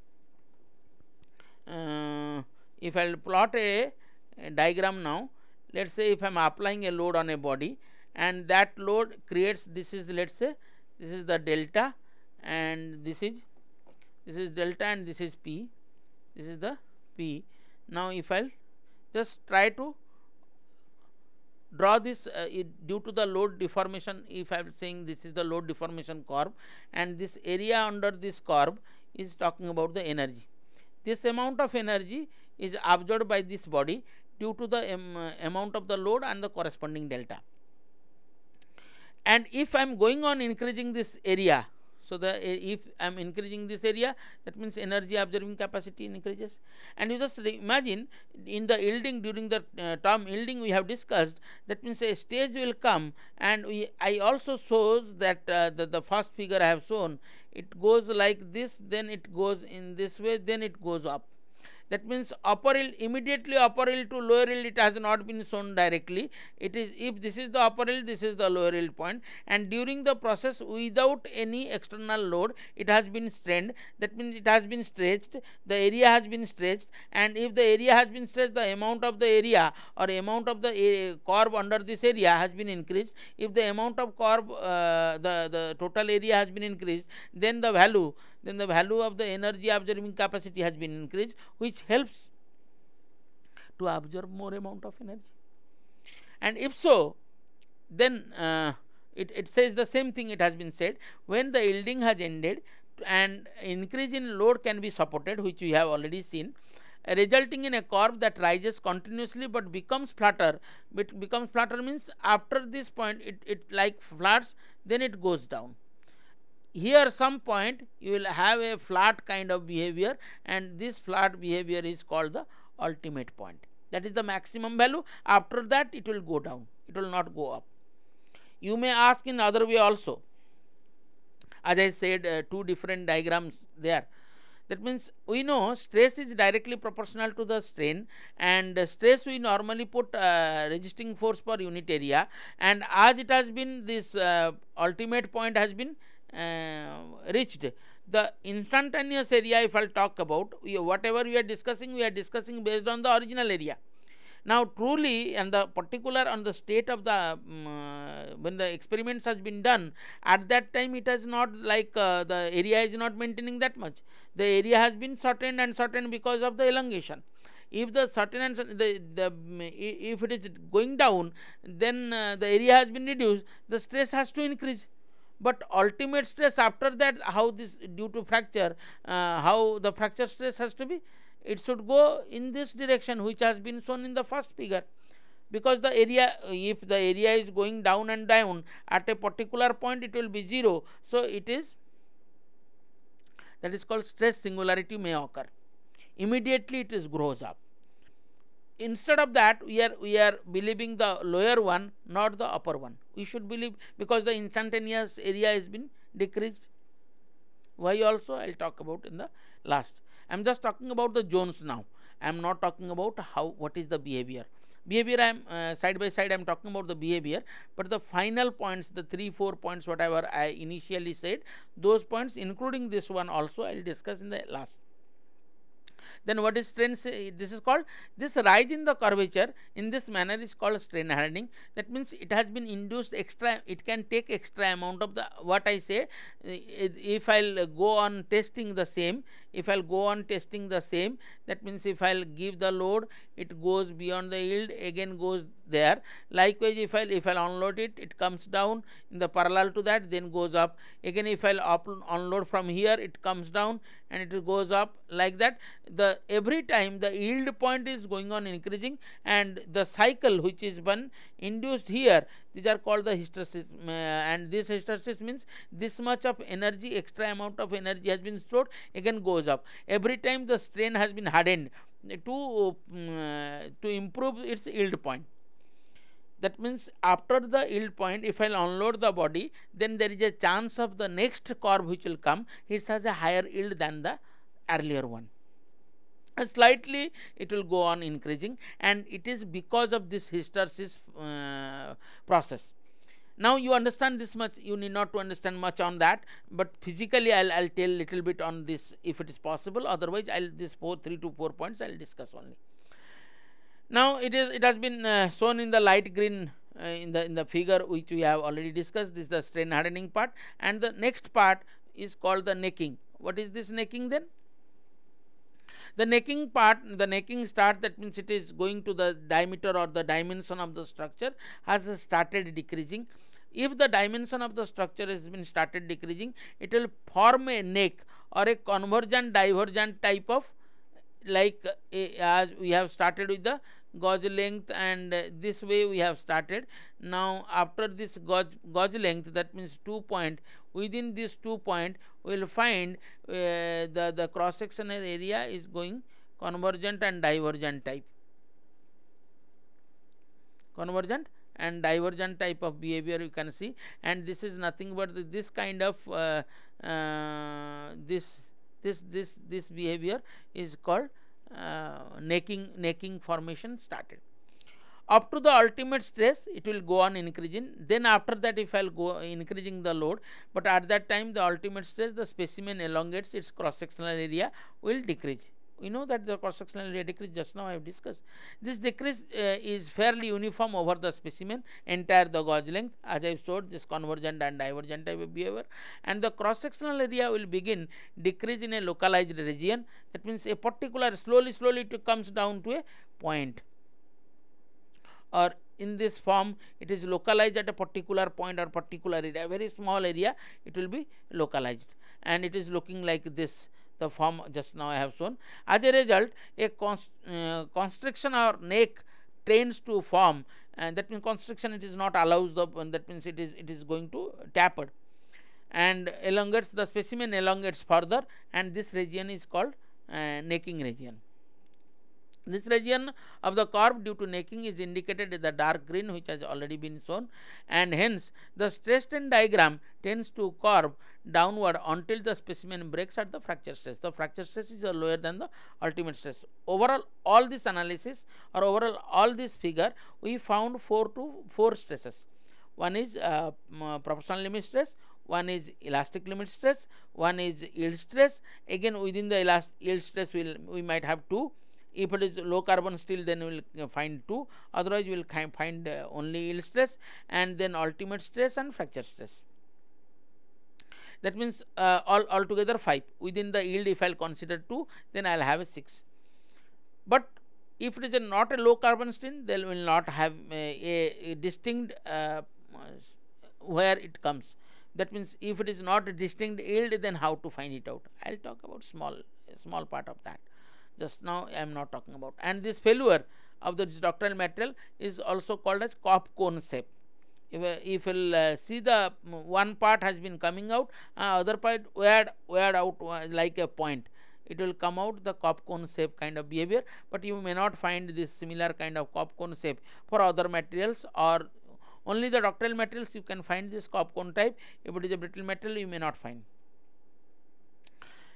uh, if I'll plot a, a diagram now let's say if I'm applying a load on a body and that load creates this is let's say this is the delta and this is this is delta and this is p this is the p now if i'll just try to draw this uh, due to the load deformation if i'm saying this is the load deformation curve and this area under this curve is talking about the energy this amount of energy is absorbed by this body due to the um, amount of the load and the corresponding delta and if i'm going on increasing this area so the eh, if I'm increasing this area, that means energy absorbing capacity increases. And you just imagine in the yielding during the uh, term yielding we have discussed, that means a stage will come and we, I also shows that uh, the, the first figure I have shown, it goes like this, then it goes in this way, then it goes up that means upper yield immediately upper yield to lower yield it has not been shown directly it is if this is the upper yield this is the lower yield point and during the process without any external load it has been strained that means it has been stretched the area has been stretched and if the area has been stretched the amount of the area or amount of the eh, curve under this area has been increased if the amount of curve uh, the the total area has been increased then the value then the value of the energy absorbing capacity has been increased, which helps to absorb more amount of energy. And if so, then uh, it, it says the same thing it has been said when the yielding has ended and increase in load can be supported, which we have already seen resulting in a curve that rises continuously but becomes flatter. It becomes flatter means after this point it, it like flats then it goes down here some point you will have a flat kind of behavior and this flat behavior is called the ultimate point that is the maximum value after that it will go down it will not go up you may ask in other way also as i said uh, two different diagrams there that means we know stress is directly proportional to the strain and stress we normally put uh, resisting force per unit area and as it has been this uh, ultimate point has been uh, reached the instantaneous area if i'll talk about we, whatever we are discussing we are discussing based on the original area now truly and the particular on the state of the um, uh, when the experiments has been done at that time it has not like uh, the area is not maintaining that much the area has been shortened and shortened because of the elongation if the certain and the, the um, if it is going down then uh, the area has been reduced the stress has to increase but ultimate stress after that how this due to fracture uh, how the fracture stress has to be it should go in this direction which has been shown in the first figure because the area if the area is going down and down at a particular point it will be zero so it is that is called stress singularity may occur immediately it is grows up instead of that we are we are believing the lower one not the upper one we should believe because the instantaneous area has been decreased why also i'll talk about in the last i'm just talking about the zones now i'm not talking about how what is the behavior behavior i'm uh, side by side i'm talking about the behavior but the final points the three four points whatever i initially said those points including this one also i'll discuss in the last then what is strain this is called this rise in the curvature in this manner is called strain hardening that means it has been induced extra it can take extra amount of the what I say eh, if I'll go on testing the same if I'll go on testing the same that means if I'll give the load it goes beyond the yield again goes there likewise if I'll if I'll unload it it comes down in the parallel to that then goes up again if I'll up, unload from here it comes down and it goes up like that the every time the yield point is going on increasing and the cycle which is one induced here these are called the hysteresis uh, and this hysteresis means this much of energy extra amount of energy has been stored again goes up every time the strain has been hardened uh, to um, uh, to improve its yield point that means after the yield point if i unload the body then there is a chance of the next curve which will come it has a higher yield than the earlier one uh, slightly it will go on increasing and it is because of this hysteresis uh, process now you understand this much you need not to understand much on that but physically i'll, I'll tell little bit on this if it is possible otherwise i'll this four three to four points i'll discuss only now it is it has been uh, shown in the light green uh, in the in the figure which we have already discussed this is the strain hardening part and the next part is called the necking what is this necking then the necking part, the necking start, that means it is going to the diameter or the dimension of the structure has started decreasing. If the dimension of the structure has been started decreasing, it will form a neck or a convergent divergent type of like eh, as we have started with the gauge length and this way we have started now after this gauge, gauge length that means two point within this two point we will find uh, the, the cross sectional area is going convergent and divergent type convergent and divergent type of behavior you can see and this is nothing but this kind of uh, uh, this this this this behavior is called uh, necking necking formation started up to the ultimate stress it will go on increasing then after that if i'll go increasing the load but at that time the ultimate stress the specimen elongates its cross sectional area will decrease you know that the cross sectional area decrease just now I have discussed. This decrease uh, is fairly uniform over the specimen, entire the gauge length as I have showed this convergent and divergent type of behavior and the cross sectional area will begin decrease in a localized region that means a particular slowly slowly it comes down to a point or in this form it is localized at a particular point or particular area very small area it will be localized and it is looking like this the form just now I have shown. As a result, a uh, constriction or neck tends to form and that means constriction it is not allows the that means it is it is going to taper and elongates the specimen elongates further and this region is called uh, necking region. This region of the curve due to necking is indicated in the dark green which has already been shown and hence the stress strain diagram tends to curve downward until the specimen breaks at the fracture stress. The fracture stress is lower than the ultimate stress. Overall all this analysis or overall all this figure we found 4 to 4 stresses. One is uh, uh proportional limit stress, one is elastic limit stress, one is yield stress. Again within the yield stress we'll, we might have two if it is low carbon steel then we uh, will find 2 otherwise we will find only yield stress and then ultimate stress and fracture stress that means uh, all altogether 5 within the yield if I will consider 2 then I will have a 6 but if it is a not a low carbon steel then will not have uh, a, a distinct uh, uh, where it comes that means if it is not a distinct yield then how to find it out I will talk about small small part of that just now I am not talking about and this failure of the ductile material is also called as cop cone shape if, uh, if you'll uh, see the mm, one part has been coming out uh, other part weared weared out uh, like a point it will come out the cop cone shape kind of behavior but you may not find this similar kind of cop cone shape for other materials or only the ductile materials you can find this cop cone type if it is a brittle material you may not find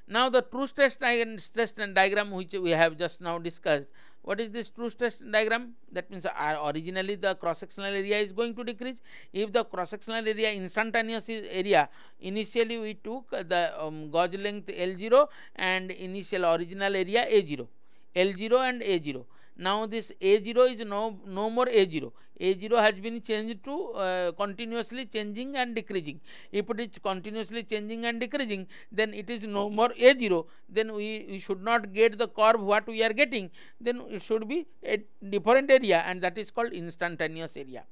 now the true stress and stress and diagram which we have just now discussed. What is this true stress diagram? That means uh, originally the cross-sectional area is going to decrease. If the cross-sectional area instantaneous area, initially we took the um, gauge length L0 and initial original area A0. L0 and A0 now this a0 is no no more a0 a0 has been changed to uh, continuously changing and decreasing if it is continuously changing and decreasing then it is no more a0 then we, we should not get the curve what we are getting then it should be a different area and that is called instantaneous area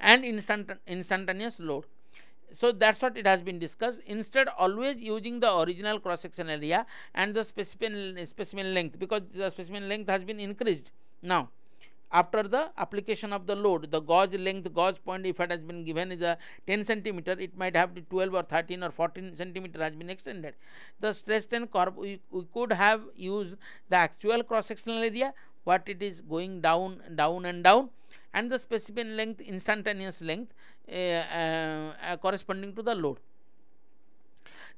and instant instantaneous load so that's what it has been discussed instead always using the original cross section area and the specimen specimen length because the specimen length has been increased now after the application of the load the gauge length gauge point if it has been given is a 10 centimeter it might have to 12 or 13 or 14 centimeter has been extended the stress strain curve we, we could have used the actual cross sectional area what it is going down down and down and the specimen length instantaneous length corresponding to the load.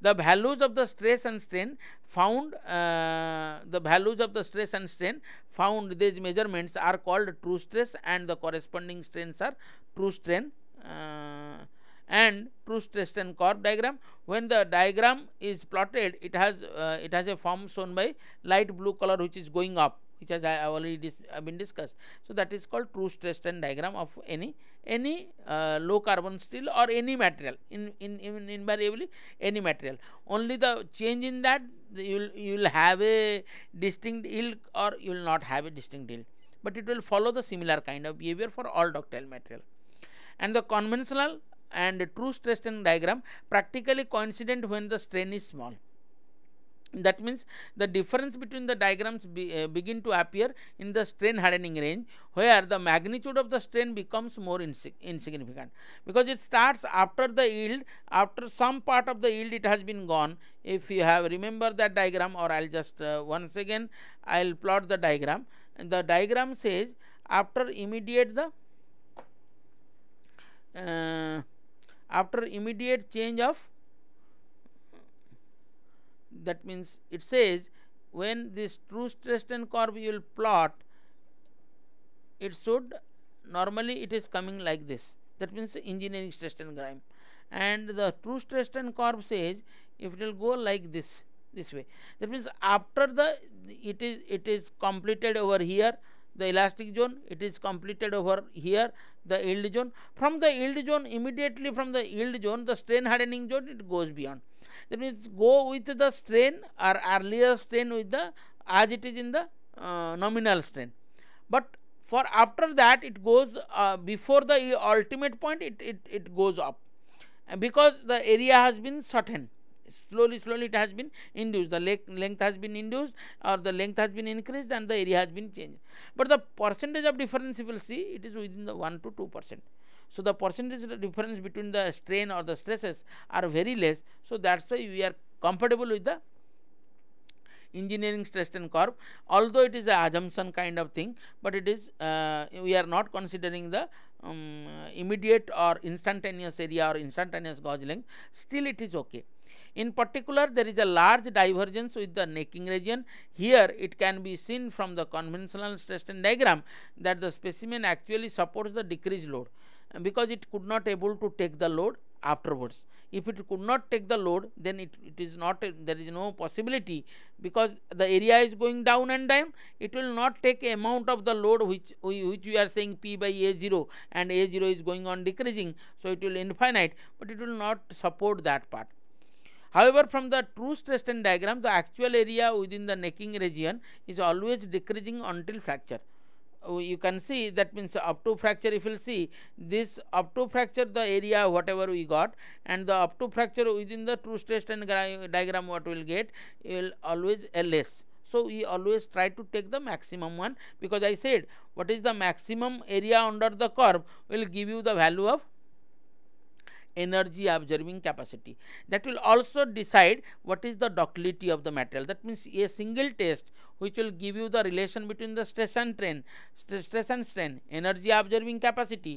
The values of the stress and strain found, uh, the values of the stress and strain found these measurements are called true stress and the corresponding strains are true strain uh, and true stress and curve diagram. When the diagram is plotted, it has uh, it has a form shown by light blue color which is going up which has already dis, been discussed. So that is called true stress strain diagram of any any uh, low carbon steel or any material in, in, invariably any material. Only the change in that you will have a distinct yield or you will not have a distinct yield. But it will follow the similar kind of behavior for all ductile material. And the conventional and true stress strain diagram practically coincident when the strain is small that means the difference between the diagrams be, uh, begin to appear in the strain hardening range where the magnitude of the strain becomes more insignificant because it starts after the yield after some part of the yield it has been gone if you have remember that diagram or i'll just uh, once again i'll plot the diagram and the diagram says after immediate the uh, after immediate change of that means it says when this true stress strain curve you will plot it should normally it is coming like this that means engineering stress strain crime and the true stress strain curve says if it will go like this this way that means after the it is it is completed over here the elastic zone it is completed over here the yield zone from the yield zone immediately from the yield zone the strain hardening zone it goes beyond that means go with the strain or earlier strain with the as it is in the uh, nominal strain but for after that it goes uh, before the ultimate point it, it, it goes up because the area has been shortened slowly slowly it has been induced the length has been induced or the length has been increased and the area has been changed but the percentage of difference if you will see it is within the 1 to 2 percent so the percentage difference between the strain or the stresses are very less. So that's why we are comfortable with the engineering stress strain curve although it is a assumption kind of thing but it is uh, we are not considering the um, immediate or instantaneous area or instantaneous gauge length still it is okay in particular there is a large divergence with the necking region here it can be seen from the conventional stress strain diagram that the specimen actually supports the decreased load because it could not able to take the load afterwards if it could not take the load then it, it is not a, there is no possibility because the area is going down and down it will not take amount of the load which we, which we are saying p by a0 and a0 is going on decreasing so it will infinite but it will not support that part However, from the true stress strain diagram, the actual area within the necking region is always decreasing until fracture. Oh, you can see that means up to fracture if you see this up to fracture the area whatever we got and the up to fracture within the true stress strain diagram what we will get you will always ls so we always try to take the maximum one because i said what is the maximum area under the curve will give you the value of energy absorbing capacity that will also decide what is the ductility of the material that means a single test which will give you the relation between the stress and strain, st stress and strain, energy absorbing capacity,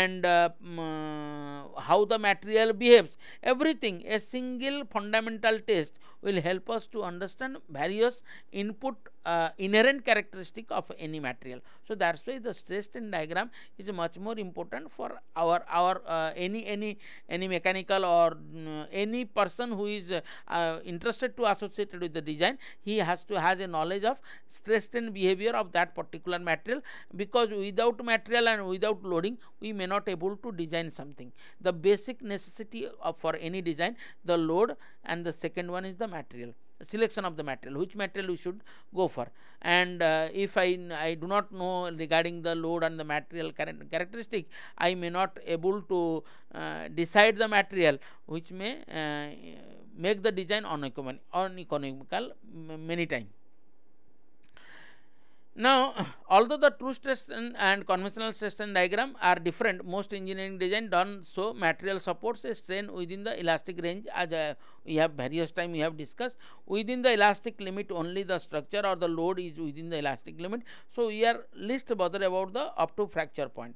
and uh, um, how the material behaves. Everything, a single fundamental test will help us to understand various input uh, inherent characteristic of any material. So that's why the stress strain diagram is much more important for our our uh, any any any mechanical or um, any person who is uh, interested to associated with the design. He has to has a knowledge of stress strain behavior of that particular material because without material and without loading we may not able to design something. The basic necessity of, for any design the load and the second one is the material selection of the material which material we should go for and uh, if I, I do not know regarding the load and the material characteristic I may not able to uh, decide the material which may uh, make the design uneconomical, uneconomical many times. Now, *laughs* although the true stress and conventional stress strain diagram are different, most engineering design done so material supports a strain within the elastic range as uh, we have various time we have discussed. Within the elastic limit only the structure or the load is within the elastic limit. So, we are least bothered about the up to fracture point.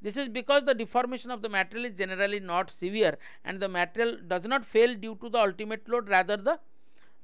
This is because the deformation of the material is generally not severe and the material does not fail due to the ultimate load rather the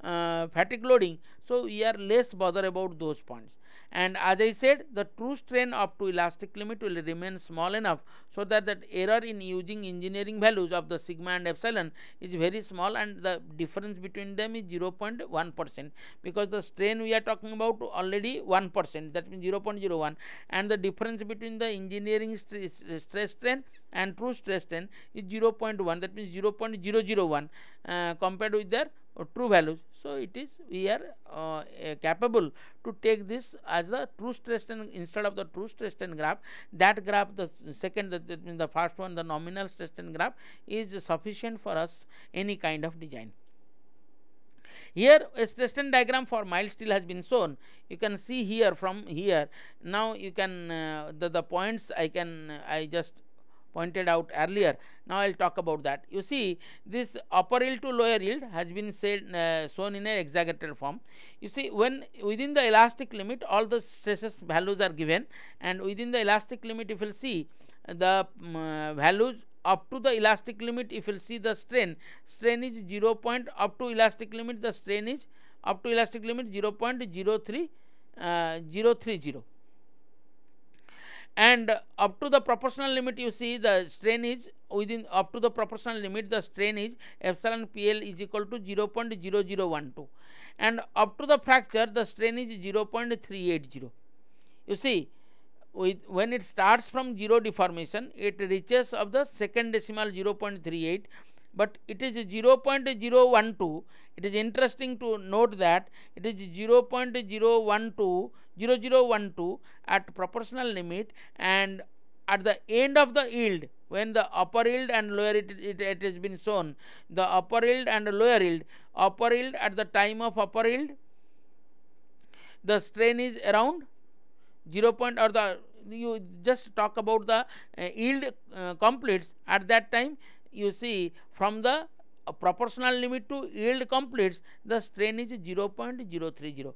uh, fatigue loading so we are less bother about those points and as I said the true strain up to elastic limit will remain small enough so that that error in using engineering values of the sigma and epsilon is very small and the difference between them is 0.1 percent because the strain we are talking about already 1 percent that means 0.01 and the difference between the engineering stress, stress strain and true stress strain is 0.1 that means 0.001 uh, compared with their true values. So it is we are uh, uh, capable to take this as the true stress strain instead of the true stress strain graph. That graph, the second, the, means the first one, the nominal stress strain graph is sufficient for us any kind of design. Here a stress strain diagram for mild steel has been shown. You can see here from here. Now you can uh, the the points I can I just pointed out earlier. Now I will talk about that. You see this upper yield to lower yield has been said, uh, shown in an exaggerated form. You see when within the elastic limit all the stresses values are given and within the elastic limit if you will see the um, uh, values up to the elastic limit if you will see the strain strain is 0 point up to elastic limit the strain is up to elastic limit 0 0.03 uh, 030 and up to the proportional limit you see the strain is within up to the proportional limit the strain is epsilon pl is equal to 0 0.0012 and up to the fracture the strain is 0 0.380 you see with when it starts from zero deformation it reaches of the second decimal 0 0.38 but it is 0 0.012 it is interesting to note that it is 0 0.012 0012 at proportional limit and at the end of the yield when the upper yield and lower yield it, it, it has been shown the upper yield and lower yield upper yield at the time of upper yield the strain is around 0 point or the you just talk about the uh, yield uh, completes at that time you see from the uh, proportional limit to yield completes the strain is 0 0.030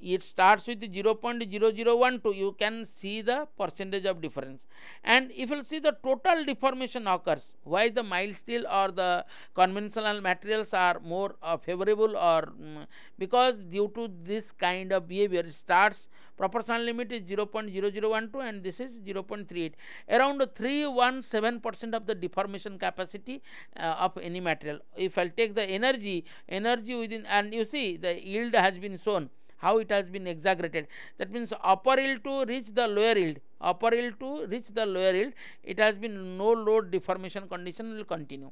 it starts with 0.0012 you can see the percentage of difference and if you see the total deformation occurs why the mild steel or the conventional materials are more uh, favorable or um, because due to this kind of behavior it starts proportional limit is 0.0012 and this is 0.38 around 317 percent of the deformation capacity uh, of any material if i take the energy energy within and you see the yield has been shown how it has been exaggerated that means upper yield to reach the lower yield upper yield to reach the lower yield it has been no load deformation condition will continue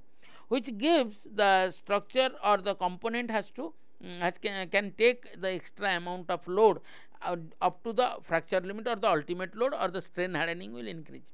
which gives the structure or the component has to mm, has can, can take the extra amount of load uh, up to the fracture limit or the ultimate load or the strain hardening will increase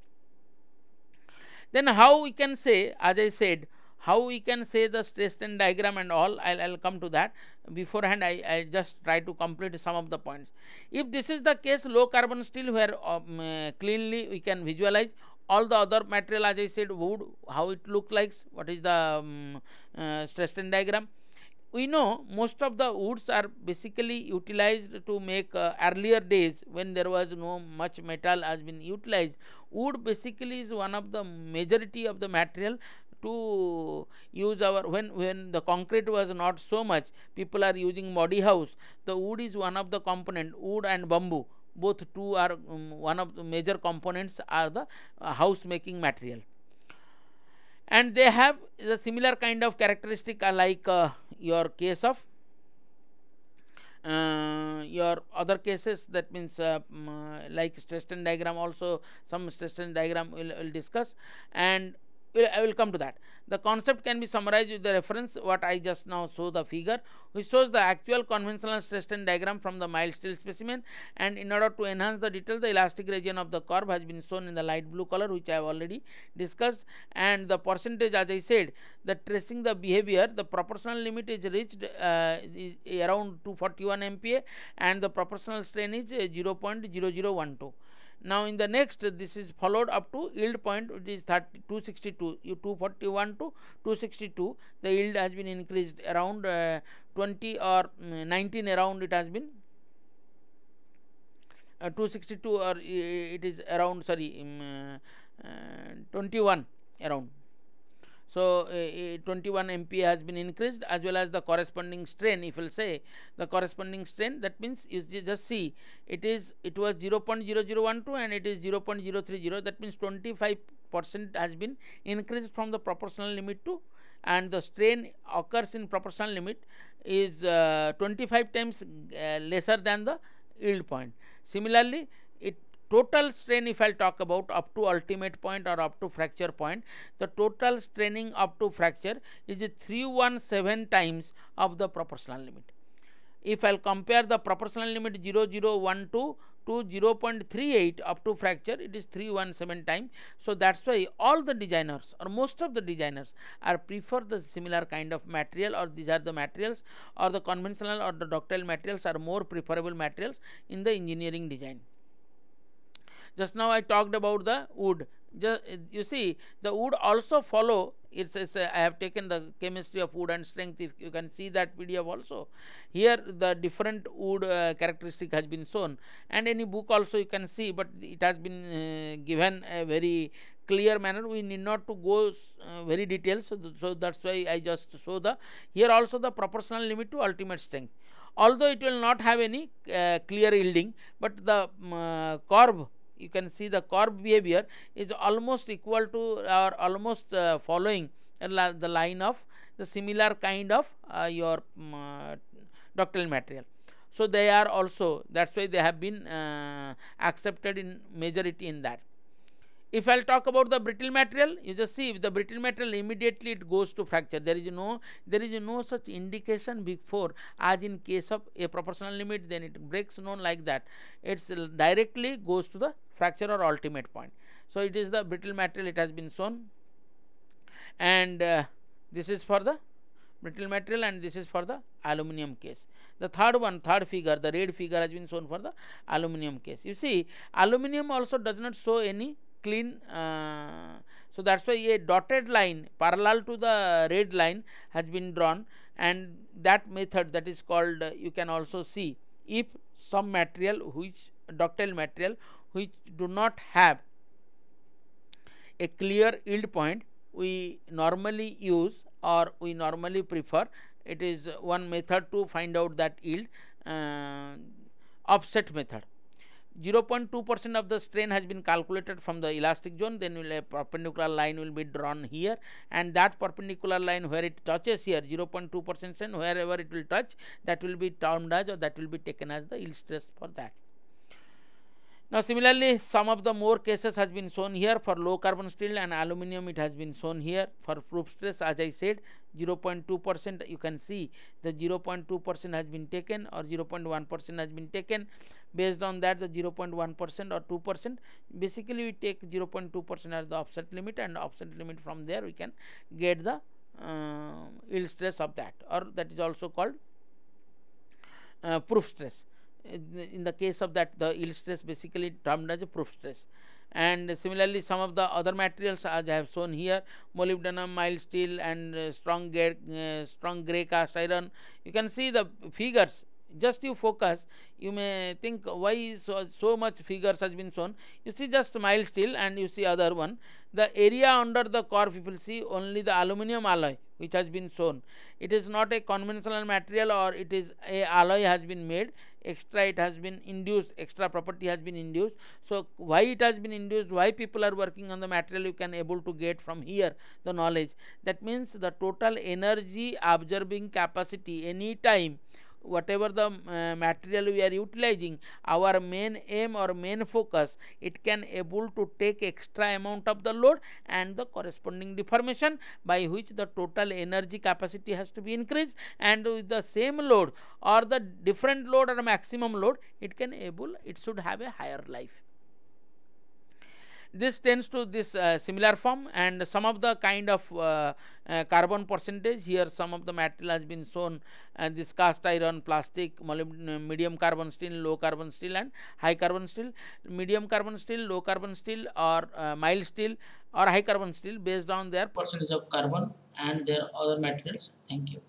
then how we can say as i said how we can say the stress strain diagram and all I'll, come to that beforehand I, I just try to complete some of the points if this is the case low carbon steel where um, uh, cleanly we can visualize all the other material as I said wood how it looks like what is the um, uh, stress strain diagram we know most of the woods are basically utilized to make uh, earlier days when there was no much metal has been utilized wood basically is one of the majority of the material to use our when when the concrete was not so much people are using body house the wood is one of the component wood and bamboo both two are um, one of the major components are the uh, house making material and they have a similar kind of characteristic uh, like uh, your case of uh, your other cases that means uh, um, like stress strain diagram also some stress strain diagram will will discuss and I will come to that. The concept can be summarized with the reference what I just now show the figure which shows the actual conventional stress strain diagram from the mild steel specimen and in order to enhance the detail the elastic region of the curve has been shown in the light blue color which I have already discussed and the percentage as I said the tracing the behavior the proportional limit is reached uh, is around 241 MPa and the proportional strain is uh, 0.0012. Now in the next this is followed up to yield point which is 30, 262, 241 to 262 the yield has been increased around uh, 20 or um, 19 around it has been uh, 262 or uh, it is around sorry um, uh, 21 around so, uh, uh 21 MPa has been increased as well as the corresponding strain if we will say the corresponding strain that means you just see it is it was 0.0012 and it is 0.030 that means 25 percent has been increased from the proportional limit to and the strain occurs in proportional limit is uh, 25 times uh, lesser than the yield point. Similarly, total strain if I'll talk about up to ultimate point or up to fracture point the total straining up to fracture is 317 times of the proportional limit if I'll compare the proportional limit 0012 to 0.38 up to fracture it is 317 time so that's why all the designers or most of the designers are prefer the similar kind of material or these are the materials or the conventional or the ductile materials are more preferable materials in the engineering design just now I talked about the wood just, you see the wood also follow it's, it's I have taken the chemistry of wood and strength if you can see that PDF also here the different wood uh, characteristic has been shown and any book also you can see but it has been uh, given a very clear manner we need not to go uh, very details. so, th so that's why I just show the here also the proportional limit to ultimate strength although it will not have any uh, clear yielding but the uh, curve you can see the curve behavior is almost equal to or almost uh, following the line of the similar kind of uh, your um, ductile material. So, they are also that is why they have been uh, accepted in majority in that. If I will talk about the brittle material, you just see if the brittle material immediately it goes to fracture. There is no there is no such indication before as in case of a proportional limit then it breaks known like that. It directly goes to the fracture or ultimate point. So it is the brittle material it has been shown and uh, this is for the brittle material and this is for the aluminum case. The third one, third figure, the red figure has been shown for the aluminum case. You see aluminum also does not show any clean uh, so that's why a dotted line parallel to the red line has been drawn and that method that is called uh, you can also see if some material which ductile material which do not have a clear yield point we normally use or we normally prefer it is one method to find out that yield uh, offset method 0.2 percent of the strain has been calculated from the elastic zone then will a perpendicular line will be drawn here and that perpendicular line where it touches here 0.2 percent strain wherever it will touch that will be termed as or that will be taken as the yield stress for that now similarly some of the more cases has been shown here for low carbon steel and aluminium it has been shown here for proof stress as I said 0.2 percent you can see the 0.2 percent has been taken or 0.1 percent has been taken based on that the 0.1 percent or 2 percent basically we take 0.2 percent as the offset limit and offset limit from there we can get the uh, yield stress of that or that is also called uh, proof stress in the case of that the yield stress basically termed as proof stress and similarly some of the other materials as I have shown here molybdenum, mild steel and uh, strong, uh, strong grey cast iron. You can see the figures just you focus you may think why so, so much figures has been shown you see just mild steel and you see other one the area under the curve, if you see only the aluminum alloy which has been shown it is not a conventional material or it is a alloy has been made extra it has been induced extra property has been induced so why it has been induced why people are working on the material you can able to get from here the knowledge that means the total energy absorbing capacity any time whatever the uh, material we are utilizing our main aim or main focus it can able to take extra amount of the load and the corresponding deformation by which the total energy capacity has to be increased and with the same load or the different load or maximum load it can able it should have a higher life this tends to this uh, similar form and some of the kind of uh, uh, carbon percentage here some of the material has been shown and uh, this cast iron plastic uh, medium carbon steel low carbon steel and high carbon steel medium carbon steel low carbon steel or uh, mild steel or high carbon steel based on their percentage of carbon and their other materials thank you